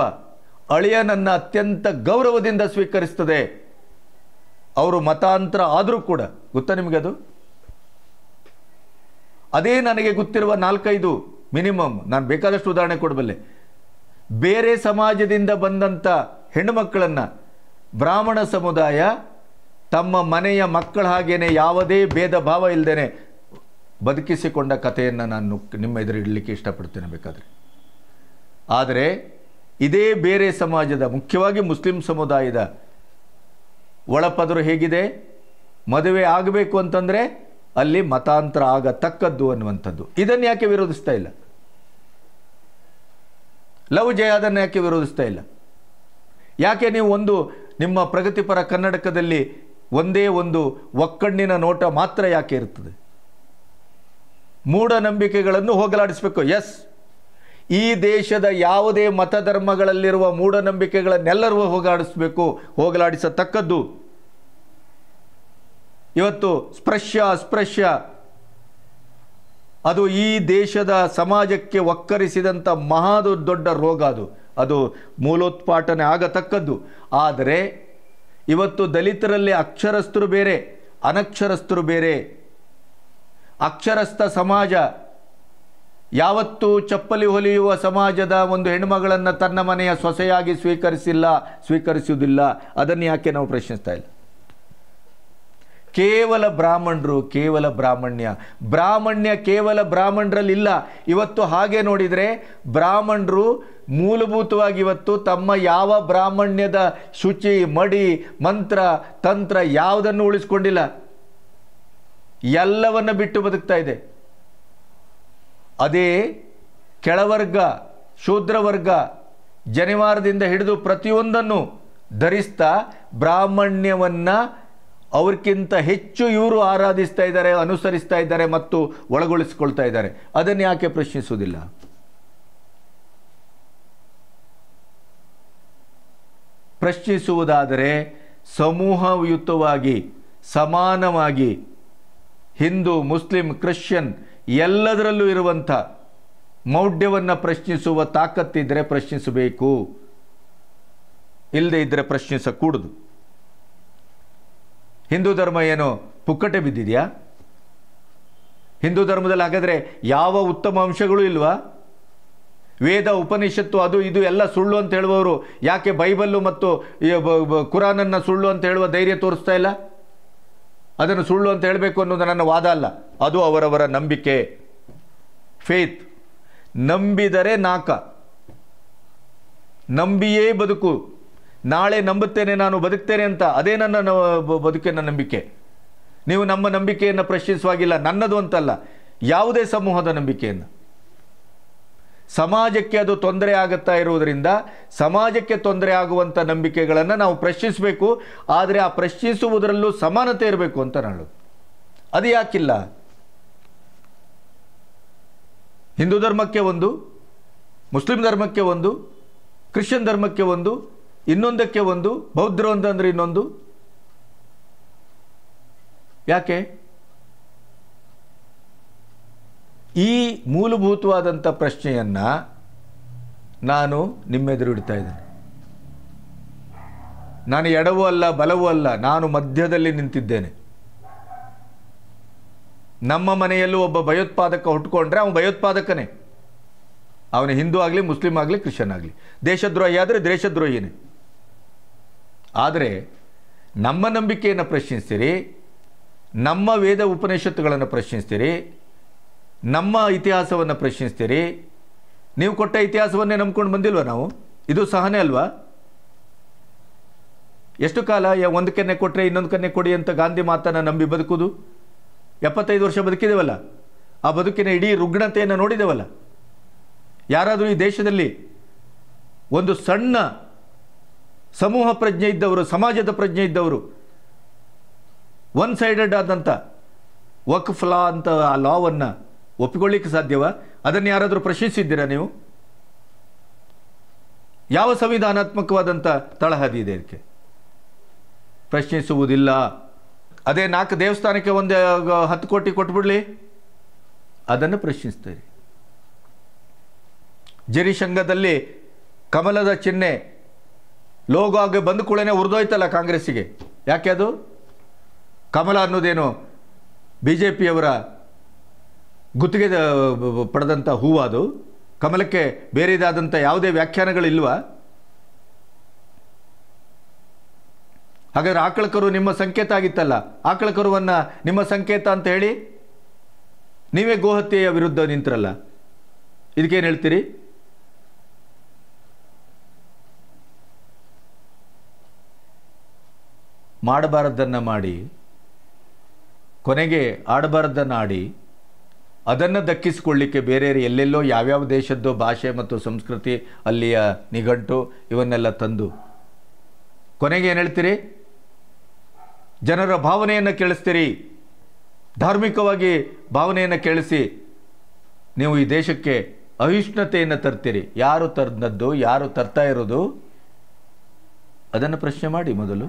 ನನ್ನ ಅತ್ಯಂತ ಗೌರವದಿಂದ ಸ್ವೀಕರಿಸ್ತದೆ ಅವರು ಮತಾಂತರ ಆದರೂ ಕೂಡ ಗೊತ್ತಾ ನಿಮಗೆ ಅದು ಅದೇ ನನಗೆ ಗೊತ್ತಿರುವ ನಾಲ್ಕೈದು ಮಿನಿಮಮ್ ನಾನು ಬೇಕಾದಷ್ಟು ಉದಾಹರಣೆ ಕೊಡಬಲ್ಲೆ ಬೇರೆ ಸಮಾಜದಿಂದ ಬಂದಂಥ ಹೆಣ್ಣುಮಕ್ಕಳನ್ನು ಬ್ರಾಹ್ಮಣ ಸಮುದಾಯ ತಮ್ಮ ಮನೆಯ ಮಕ್ಕಳ ಹಾಗೇನೆ ಯಾವುದೇ ಭೇದ ಭಾವ ಇಲ್ಲದೇನೆ ಬದುಕಿಸಿಕೊಂಡ ಕಥೆಯನ್ನು ನಾನು ನಿಮ್ಮ ಎದುರು ಇಡಲಿಕ್ಕೆ ಇಷ್ಟಪಡ್ತೇನೆ ಬೇಕಾದರೆ ಆದರೆ ಇದೇ ಬೇರೆ ಸಮಾಜದ ಮುಖ್ಯವಾಗಿ ಮುಸ್ಲಿಂ ಸಮುದಾಯದ ಒಳಪದರು ಹೇಗಿದೆ ಮದುವೆ ಆಗಬೇಕು ಅಂತಂದರೆ ಅಲ್ಲಿ ಮತಾಂತರ ಆಗತಕ್ಕದ್ದು ಅನ್ನುವಂಥದ್ದು ಇದನ್ನು ಯಾಕೆ ವಿರೋಧಿಸ್ತಾ ಇಲ್ಲ ಲವ್ ಜಯ ಅದನ್ನು ಯಾಕೆ ವಿರೋಧಿಸ್ತಾ ಇಲ್ಲ ಯಾಕೆ ನೀವು ಒಂದು ನಿಮ್ಮ ಪ್ರಗತಿಪರ ಕನ್ನಡಕದಲ್ಲಿ ಒಂದೇ ಒಂದು ಒಕ್ಕಣ್ಣಿನ ನೋಟ ಮಾತ್ರ ಯಾಕೆ ಇರ್ತದೆ ಮೂಢನಂಬಿಕೆಗಳನ್ನು ಹೋಗಲಾಡಿಸಬೇಕು ಎಸ್ ಈ ದೇಶದ ಯಾವುದೇ ಮತಧರ್ಮಗಳಲ್ಲಿರುವ ಮೂಢನಂಬಿಕೆಗಳನ್ನೆಲ್ಲರೂ ಹೋಗಾಡಿಸಬೇಕು ಹೋಗಲಾಡಿಸತಕ್ಕದ್ದು ಇವತ್ತು ಸ್ಪೃಶ್ಯ ಅಸ್ಪೃಶ್ಯ ಅದು ಈ ದೇಶದ ಸಮಾಜಕ್ಕೆ ಒಕ್ಕರಿಸಿದಂಥ ಮಹಾದು ದೊಡ್ಡ ರೋಗ ಅದು ಅದು ಮೂಲೋತ್ಪಾಟನೆ ಆಗತಕ್ಕದ್ದು ಆದರೆ ಇವತ್ತು ದಲಿತರಲ್ಲಿ ಅಕ್ಷರಸ್ಥರು ಬೇರೆ ಅನಕ್ಷರಸ್ಥರು ಬೇರೆ ಅಕ್ಷರಸ್ಥ ಸಮಾಜ ಯಾವತ್ತೂ ಚಪ್ಪಲಿ ಹೊಲಿಯುವ ಸಮಾಜದ ಒಂದು ಹೆಣ್ಮಗಳನ್ನು ತನ್ನ ಮನೆಯ ಸೊಸೆಯಾಗಿ ಸ್ವೀಕರಿಸಿಲ್ಲ ಸ್ವೀಕರಿಸುವುದಿಲ್ಲ ಅದನ್ನು ಯಾಕೆ ನಾವು ಪ್ರಶ್ನಿಸ್ತಾ ಇಲ್ಲ ಕೇವಲ ಬ್ರಾಹ್ಮಣರು ಕೇವಲ ಬ್ರಾಹ್ಮಣ್ಯ ಬ್ರಾಹ್ಮಣ್ಯ ಕೇವಲ ಬ್ರಾಹ್ಮಣರಲ್ಲಿಲ್ಲ ಇವತ್ತು ಹಾಗೆ ನೋಡಿದರೆ ಬ್ರಾಹ್ಮಣರು ಮೂಲಭೂತವಾಗಿ ಇವತ್ತು ತಮ್ಮ ಯಾವ ಬ್ರಾಹ್ಮಣ್ಯದ ಶುಚಿ ಮಡಿ ಮಂತ್ರ ತಂತ್ರ ಯಾವುದನ್ನು ಉಳಿಸ್ಕೊಂಡಿಲ್ಲ ಎಲ್ಲವನ್ನು ಬಿಟ್ಟು ಬದುಕ್ತಾ ಇದೆ ಅದೇ ಕೆಳವರ್ಗ ಶೂದ್ರವರ್ಗ ಜನಿವಾರದಿಂದ ಹಿಡಿದು ಪ್ರತಿಯೊಂದನ್ನು ಧರಿಸ್ತಾ ಬ್ರಾಹ್ಮಣ್ಯವನ್ನು ಅವ್ರಿಗಿಂತ ಹೆಚ್ಚು ಇವರು ಆರಾಧಿಸ್ತಾ ಇದ್ದಾರೆ ಅನುಸರಿಸ್ತಾ ಇದ್ದಾರೆ ಮತ್ತು ಒಳಗೊಳಿಸ್ಕೊಳ್ತಾ ಇದ್ದಾರೆ ಅದನ್ನು ಯಾಕೆ ಪ್ರಶ್ನಿಸುವುದಿಲ್ಲ ಪ್ರಶ್ನಿಸುವುದಾದರೆ ಸಮೂಹಯುತವಾಗಿ ಸಮಾನವಾಗಿ ಹಿಂದೂ ಮುಸ್ಲಿಂ ಕ್ರಿಶ್ಚಿಯನ್ ಎಲ್ಲದರಲ್ಲೂ ಇರುವಂಥ ಮೌಢ್ಯವನ್ನು ಪ್ರಶ್ನಿಸುವ ತಾಕತ್ತಿದ್ದರೆ ಪ್ರಶ್ನಿಸಬೇಕು ಇಲ್ಲದೆ ಇದ್ದರೆ ಪ್ರಶ್ನಿಸಕೂಡದು ಹಿಂದೂ ಧರ್ಮ ಏನು ಪುಕ್ಕಟೆ ಬಿದ್ದಿದೆಯಾ ಹಿಂದೂ ಧರ್ಮದಲ್ಲಿ ಹಾಗಾದರೆ ಯಾವ ಉತ್ತಮ ಅಂಶಗಳು ಇಲ್ವಾ ವೇದ ಉಪನಿಷತ್ತು ಅದು ಇದು ಎಲ್ಲ ಸುಳ್ಳು ಅಂತ ಹೇಳುವವರು ಯಾಕೆ ಬೈಬಲ್ಲು ಮತ್ತು ಕುರಾನನ್ನು ಸುಳ್ಳು ಅಂತ ಹೇಳುವ ಧೈರ್ಯ ತೋರಿಸ್ತಾ ಇಲ್ಲ ಅದನ್ನು ಸುಳ್ಳು ಅಂತ ಹೇಳಬೇಕು ಅನ್ನೋದು ನನ್ನ ವಾದ ಅಲ್ಲ ಅದು ಅವರವರ ನಂಬಿಕೆ ಫೇತ್ ನಂಬಿದರೆ ನಾಕ ನಂಬಿಯೇ ಬದುಕು ನಾಳೆ ನಂಬುತ್ತೇನೆ ನಾನು ಬದುಕ್ತೇನೆ ಅಂತ ಅದೇ ನನ್ನ ಬದುಕಿನ ನಂಬಿಕೆ ನೀವು ನಮ್ಮ ನಂಬಿಕೆಯನ್ನು ಪ್ರಶ್ನಿಸುವಾಗಿಲ್ಲ ನನ್ನದು ಅಂತಲ್ಲ ಯಾವುದೇ ಸಮೂಹದ ನಂಬಿಕೆಯನ್ನು ಸಮಾಜಕ್ಕೆ ಅದು ತೊಂದರೆ ಆಗುತ್ತಾ ಇರುವುದರಿಂದ ಸಮಾಜಕ್ಕೆ ತೊಂದರೆ ಆಗುವಂಥ ನಂಬಿಕೆಗಳನ್ನು ನಾವು ಪ್ರಶ್ನಿಸಬೇಕು ಆದರೆ ಆ ಪ್ರಶ್ನಿಸುವುದರಲ್ಲೂ ಸಮಾನತೆ ಇರಬೇಕು ಅಂತ ನಾನು ಅದು ಯಾಕಿಲ್ಲ ಹಿಂದೂ ಧರ್ಮಕ್ಕೆ ಒಂದು ಮುಸ್ಲಿಂ ಧರ್ಮಕ್ಕೆ ಒಂದು ಕ್ರಿಶ್ಚಿಯನ್ ಧರ್ಮಕ್ಕೆ ಒಂದು ಇನ್ನೊಂದಕ್ಕೆ ಒಂದು ಬೌದ್ಧರು ಅಂತಂದ್ರೆ ಇನ್ನೊಂದು ಯಾಕೆ ಈ ಮೂಲಭೂತವಾದಂಥ ಪ್ರಶ್ನೆಯನ್ನು ನಾನು ನಿಮ್ಮೆದುರು ಇಡ್ತಾ ಇದ್ದೇನೆ ನಾನು ಎಡವೂ ಅಲ್ಲ ಬಲವೂ ಅಲ್ಲ ನಾನು ಮಧ್ಯದಲ್ಲಿ ನಿಂತಿದ್ದೇನೆ ನಮ್ಮ ಮನೆಯಲ್ಲೂ ಒಬ್ಬ ಭಯೋತ್ಪಾದಕ ಹುಟ್ಕೊಂಡ್ರೆ ಅವನು ಭಯೋತ್ಪಾದಕನೇ ಅವನು ಹಿಂದೂ ಆಗಲಿ ಮುಸ್ಲಿಂ ಆಗಲಿ ಕ್ರಿಶ್ಚಿಯನ್ ಆಗಲಿ ದೇಶದ್ರೋಹಿ ಆದರೆ ದೇಶದ್ರೋಹಿಯೇ ಆದರೆ ನಮ್ಮ ನಂಬಿಕೆಯನ್ನು ಪ್ರಶ್ನಿಸ್ತೀರಿ ನಮ್ಮ ವೇದ ಉಪನಿಷತ್ತುಗಳನ್ನು ಪ್ರಶ್ನಿಸ್ತೀರಿ ನಮ್ಮ ಇತಿಹಾಸವನ್ನು ಪ್ರಶ್ನಿಸ್ತೀರಿ ನೀವು ಕೊಟ್ಟ ಇತಿಹಾಸವನ್ನೇ ನಂಬ್ಕೊಂಡು ಬಂದಿಲ್ವ ನಾವು ಇದು ಸಹನೆ ಅಲ್ವಾ ಎಷ್ಟು ಕಾಲ ಒಂದು ಕನ್ನೆ ಕೊಟ್ಟರೆ ಇನ್ನೊಂದು ಕನ್ನೆ ಕೊಡಿ ಅಂತ ಗಾಂಧಿ ಮಾತನ್ನು ನಂಬಿ ಬದುಕುದು ಎಪ್ಪತ್ತೈದು ವರ್ಷ ಬದುಕಿದೆವಲ್ಲ ಆ ಬದುಕಿನ ಇಡೀ ರುಗ್ಣತೆಯನ್ನು ನೋಡಿದೆವಲ್ಲ ಯಾರಾದರೂ ಈ ದೇಶದಲ್ಲಿ ಒಂದು ಸಣ್ಣ ಸಮೂಹ ಪ್ರಜ್ಞೆ ಇದ್ದವರು ಸಮಾಜದ ಪ್ರಜ್ಞೆ ಇದ್ದವರು ಒನ್ ಸೈಡೆಡ್ ಆದಂಥ ವಕ್ಫ್ ಲಾ ಅಂತ ಆ ಲಾವನ್ನು ಒಪ್ಪಿಕೊಳ್ಳಿಕ್ಕೆ ಸಾಧ್ಯವಾ ಅದನ್ನು ಯಾರಾದರೂ ಪ್ರಶ್ನಿಸಿದ್ದೀರಾ ನೀವು ಯಾವ ಸಂವಿಧಾನಾತ್ಮಕವಾದಂಥ ತಳಹದಿ ಇದೆ ಇದಕ್ಕೆ ಪ್ರಶ್ನಿಸುವುದಿಲ್ಲ ಅದೇ ನಾಲ್ಕು ದೇವಸ್ಥಾನಕ್ಕೆ ಒಂದು ಹತ್ತು ಕೋಟಿ ಕೊಟ್ಬಿಡಲಿ ಅದನ್ನು ಪ್ರಶ್ನಿಸ್ತೀರಿ ಜರಿಶಂಗದಲ್ಲಿ ಕಮಲದ ಚಿಹ್ನೆ ಲೋಗೋ ಆಗಿ ಬಂದ ಕೂಡಲೇ ಉರಿದೋಯ್ತಲ್ಲ ಕಾಂಗ್ರೆಸ್ಸಿಗೆ ಯಾಕೆ ಅದು ಕಮಲ ಅನ್ನೋದೇನು ಬಿ ಜೆ ಪಿಯವರ ಗುತ್ತಿಗೆ ಪಡೆದಂಥ ಅದು ಕಮಲಕ್ಕೆ ಬೇರೆದಾದಂಥ ಯಾವುದೇ ವ್ಯಾಖ್ಯಾನಗಳಿಲ್ವಾ ಹಾಗಾದ್ರೆ ಆಕಳ ಕರು ನಿಮ್ಮ ಸಂಕೇತ ಆಗಿತ್ತಲ್ಲ ಆಕಳ ನಿಮ್ಮ ಸಂಕೇತ ಅಂತ ಹೇಳಿ ನೀವೇ ಗೋಹತ್ಯೆಯ ವಿರುದ್ಧ ನಿಂತಿರಲ್ಲ ಇದಕ್ಕೇನು ಹೇಳ್ತೀರಿ ಮಾಡಬಾರದ್ದನ್ನು ಮಾಡಿ ಕೊನೆಗೆ ಆಡಬಾರದ್ದನ್ನು ಆಡಿ ಅದನ್ನು ದಕ್ಕಿಸಿಕೊಳ್ಳಿಕ್ಕೆ ಬೇರೆ ಎಲ್ಲೆಲ್ಲೋ ಯಾವ್ಯಾವ ದೇಶದ್ದು ಭಾಷೆ ಮತ್ತು ಸಂಸ್ಕೃತಿ ಅಲ್ಲಿಯ ನಿಘಂಟು ಇವನ್ನೆಲ್ಲ ತಂದು ಕೊನೆಗೆ ಏನು ಹೇಳ್ತೀರಿ ಜನರ ಭಾವನೆಯನ್ನು ಕೇಳಿಸ್ತೀರಿ ಧಾರ್ಮಿಕವಾಗಿ ಭಾವನೆಯನ್ನು ಕೇಳಿಸಿ ನೀವು ಈ ದೇಶಕ್ಕೆ ಅಹಿಷ್ಣುತೆಯನ್ನು ತರ್ತೀರಿ ಯಾರು ತರ್ದದ್ದು ಯಾರು ತರ್ತಾ ಇರೋದು ಅದನ್ನು ಪ್ರಶ್ನೆ ಮಾಡಿ ಮೊದಲು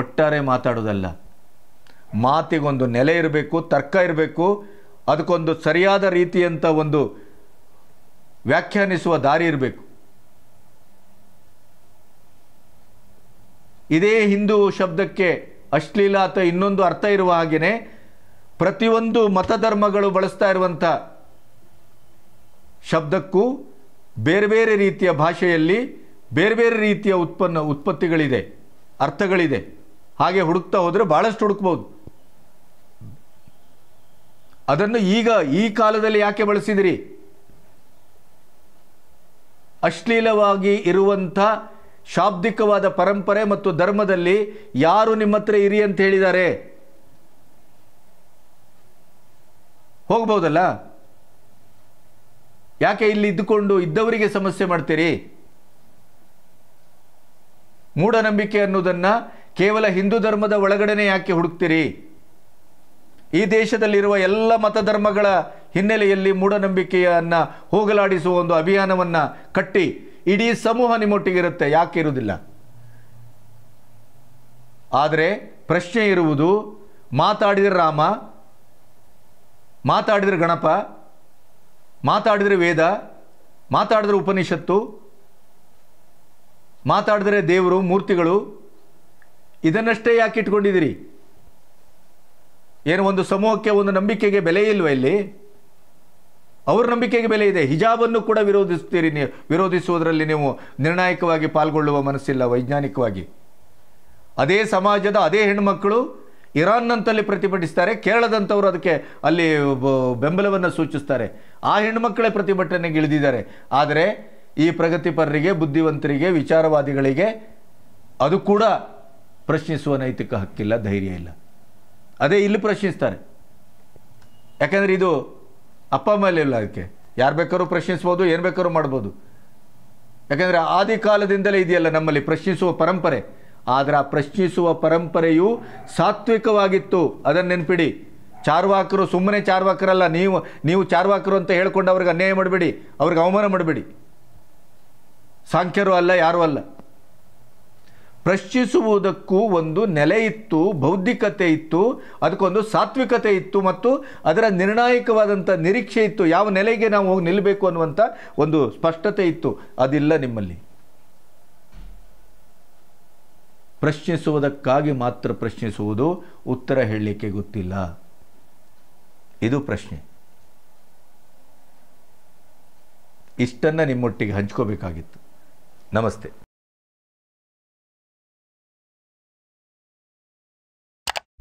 ಒಟ್ಟಾರೆ ಮಾತಾಡೋದಲ್ಲ ಮಾತಿಗೊಂದು ನೆಲೆ ಇರಬೇಕು ತರ್ಕ ಇರಬೇಕು ಅದಕ್ಕೊಂದು ಸರಿಯಾದ ರೀತಿಯಂಥ ಒಂದು ವ್ಯಾಖ್ಯಾನಿಸುವ ದಾರಿ ಇರಬೇಕು ಇದೇ ಹಿಂದೂ ಶಬ್ದಕ್ಕೆ ಅಶ್ಲೀಲ ಅಥವಾ ಇನ್ನೊಂದು ಅರ್ಥ ಇರುವ ಹಾಗೆಯೇ ಪ್ರತಿಯೊಂದು ಮತಧರ್ಮಗಳು ಬಳಸ್ತಾ ಇರುವಂಥ ಶಬ್ದಕ್ಕೂ ಬೇರೆ ಬೇರೆ ರೀತಿಯ ಭಾಷೆಯಲ್ಲಿ ಬೇರೆ ಬೇರೆ ರೀತಿಯ ಉತ್ಪನ್ನ ಉತ್ಪತ್ತಿಗಳಿದೆ ಅರ್ಥಗಳಿದೆ ಹಾಗೆ ಹುಡುಕ್ತಾ ಹೋದರೆ ಭಾಳಷ್ಟು ಹುಡುಕ್ಬೋದು ಅದನ್ನು ಈಗ ಈ ಕಾಲದಲ್ಲಿ ಯಾಕೆ ಬಳಸಿದಿರಿ ಅಶ್ಲೀಲವಾಗಿ ಇರುವಂಥ ಶಾಬ್ದಿಕವಾದ ಪರಂಪರೆ ಮತ್ತು ಧರ್ಮದಲ್ಲಿ ಯಾರು ನಿಮ್ಮ ಹತ್ರ ಇರಿ ಅಂತ ಹೇಳಿದ್ದಾರೆ ಹೋಗ್ಬೋದಲ್ಲ ಯಾಕೆ ಇಲ್ಲಿ ಇದ್ದುಕೊಂಡು ಇದ್ದವರಿಗೆ ಸಮಸ್ಯೆ ಮಾಡ್ತೀರಿ ಮೂಢನಂಬಿಕೆ ಅನ್ನೋದನ್ನು ಕೇವಲ ಹಿಂದೂ ಧರ್ಮದ ಒಳಗಡೆನೆ ಯಾಕೆ ಹುಡುಕ್ತೀರಿ ಈ ದೇಶದಲ್ಲಿರುವ ಎಲ್ಲ ಮತಧರ್ಮಗಳ ಹಿನ್ನೆಲೆಯಲ್ಲಿ ಮೂಢನಂಬಿಕೆಯನ್ನು ಹೋಗಲಾಡಿಸುವ ಒಂದು ಅಭಿಯಾನವನ್ನು ಕಟ್ಟಿ ಇಡೀ ಸಮೂಹ ನಿಮ್ಮೊಟ್ಟಿಗಿರುತ್ತೆ ಯಾಕೆ ಇರುವುದಿಲ್ಲ ಆದರೆ ಪ್ರಶ್ನೆ ಇರುವುದು ಮಾತಾಡಿದರೆ ರಾಮ ಮಾತಾಡಿದರೆ ಗಣಪ ಮಾತಾಡಿದರೆ ವೇದ ಮಾತಾಡಿದರೆ ಉಪನಿಷತ್ತು ಮಾತಾಡಿದರೆ ದೇವರು ಮೂರ್ತಿಗಳು ಇದನ್ನಷ್ಟೇ ಯಾಕೆ ಇಟ್ಕೊಂಡಿದ್ದೀರಿ ಏನು ಒಂದು ಸಮೂಹಕ್ಕೆ ಒಂದು ನಂಬಿಕೆಗೆ ಬೆಲೆ ಇಲ್ವೇ ಇಲ್ಲಿ ಅವ್ರ ನಂಬಿಕೆಗೆ ಬೆಲೆ ಇದೆ ಹಿಜಾಬನ್ನು ಕೂಡ ವಿರೋಧಿಸ್ತೀರಿ ನೀವು ವಿರೋಧಿಸುವುದರಲ್ಲಿ ನೀವು ನಿರ್ಣಾಯಕವಾಗಿ ಪಾಲ್ಗೊಳ್ಳುವ ಮನಸ್ಸಿಲ್ಲ ವೈಜ್ಞಾನಿಕವಾಗಿ ಅದೇ ಸಮಾಜದ ಅದೇ ಹೆಣ್ಮಕ್ಕಳು ಇರಾನ್ನಂತಲ್ಲಿ ಪ್ರತಿಭಟಿಸ್ತಾರೆ ಕೇರಳದಂಥವರು ಅದಕ್ಕೆ ಅಲ್ಲಿ ಬೆಂಬಲವನ್ನು ಸೂಚಿಸ್ತಾರೆ ಆ ಹೆಣ್ಮಕ್ಕಳೇ ಪ್ರತಿಭಟನೆಗೆ ಇಳಿದಿದ್ದಾರೆ ಆದರೆ ಈ ಪ್ರಗತಿಪರರಿಗೆ ಬುದ್ಧಿವಂತರಿಗೆ ವಿಚಾರವಾದಿಗಳಿಗೆ ಅದು ಕೂಡ ಪ್ರಶ್ನಿಸುವ ನೈತಿಕ ಹಕ್ಕಿಲ್ಲ ಧೈರ್ಯ ಇಲ್ಲ ಅದೇ ಇಲ್ಲಿ ಪ್ರಶ್ನಿಸ್ತಾರೆ ಯಾಕಂದರೆ ಇದು ಅಪ್ಪ ಮೇಲೆ ಇಲ್ಲ ಅದಕ್ಕೆ ಯಾರು ಬೇಕಾದ್ರೂ ಪ್ರಶ್ನಿಸ್ಬೋದು ಏನು ಬೇಕಾದ್ರೂ ಮಾಡ್ಬೋದು ಯಾಕಂದರೆ ಆದಿ ಕಾಲದಿಂದಲೇ ಇದೆಯಲ್ಲ ನಮ್ಮಲ್ಲಿ ಪ್ರಶ್ನಿಸುವ ಪರಂಪರೆ ಆದರೆ ಆ ಪ್ರಶ್ನಿಸುವ ಪರಂಪರೆಯು ಸಾತ್ವಿಕವಾಗಿತ್ತು ಅದನ್ನು ನೆನ್ಪಿಡಿ ಚಾರ್ವಾಕರು ಸುಮ್ಮನೆ ಚಾರ್ವಾಕರಲ್ಲ ನೀವು ನೀವು ಚಾರ್ವಾಕರು ಅಂತ ಹೇಳ್ಕೊಂಡು ಅವ್ರಿಗೆ ಅನ್ಯಾಯ ಮಾಡಬೇಡಿ ಅವ್ರಿಗೆ ಅವಮಾನ ಮಾಡಬೇಡಿ ಸಾಂಖ್ಯರು ಅಲ್ಲ ಯಾರೂ ಅಲ್ಲ ಪ್ರಶ್ನಿಸುವುದಕ್ಕೂ ಒಂದು ನೆಲೆ ಇತ್ತು ಬೌದ್ಧಿಕತೆ ಇತ್ತು ಅದಕ್ಕೊಂದು ಸಾತ್ವಿಕತೆ ಇತ್ತು ಮತ್ತು ಅದರ ನಿರ್ಣಾಯಕವಾದಂಥ ನಿರೀಕ್ಷೆ ಇತ್ತು ಯಾವ ನೆಲೆಗೆ ನಾವು ಹೋಗಿ ನಿಲ್ಲಬೇಕು ಅನ್ನುವಂಥ ಒಂದು ಸ್ಪಷ್ಟತೆ ಇತ್ತು ಅದಿಲ್ಲ ನಿಮ್ಮಲ್ಲಿ ಪ್ರಶ್ನಿಸುವುದಕ್ಕಾಗಿ ಮಾತ್ರ ಪ್ರಶ್ನಿಸುವುದು ಉತ್ತರ ಹೇಳಲಿಕ್ಕೆ ಗೊತ್ತಿಲ್ಲ ಇದು ಪ್ರಶ್ನೆ ಇಷ್ಟನ್ನು ನಿಮ್ಮೊಟ್ಟಿಗೆ ಹಂಚ್ಕೋಬೇಕಾಗಿತ್ತು ನಮಸ್ತೆ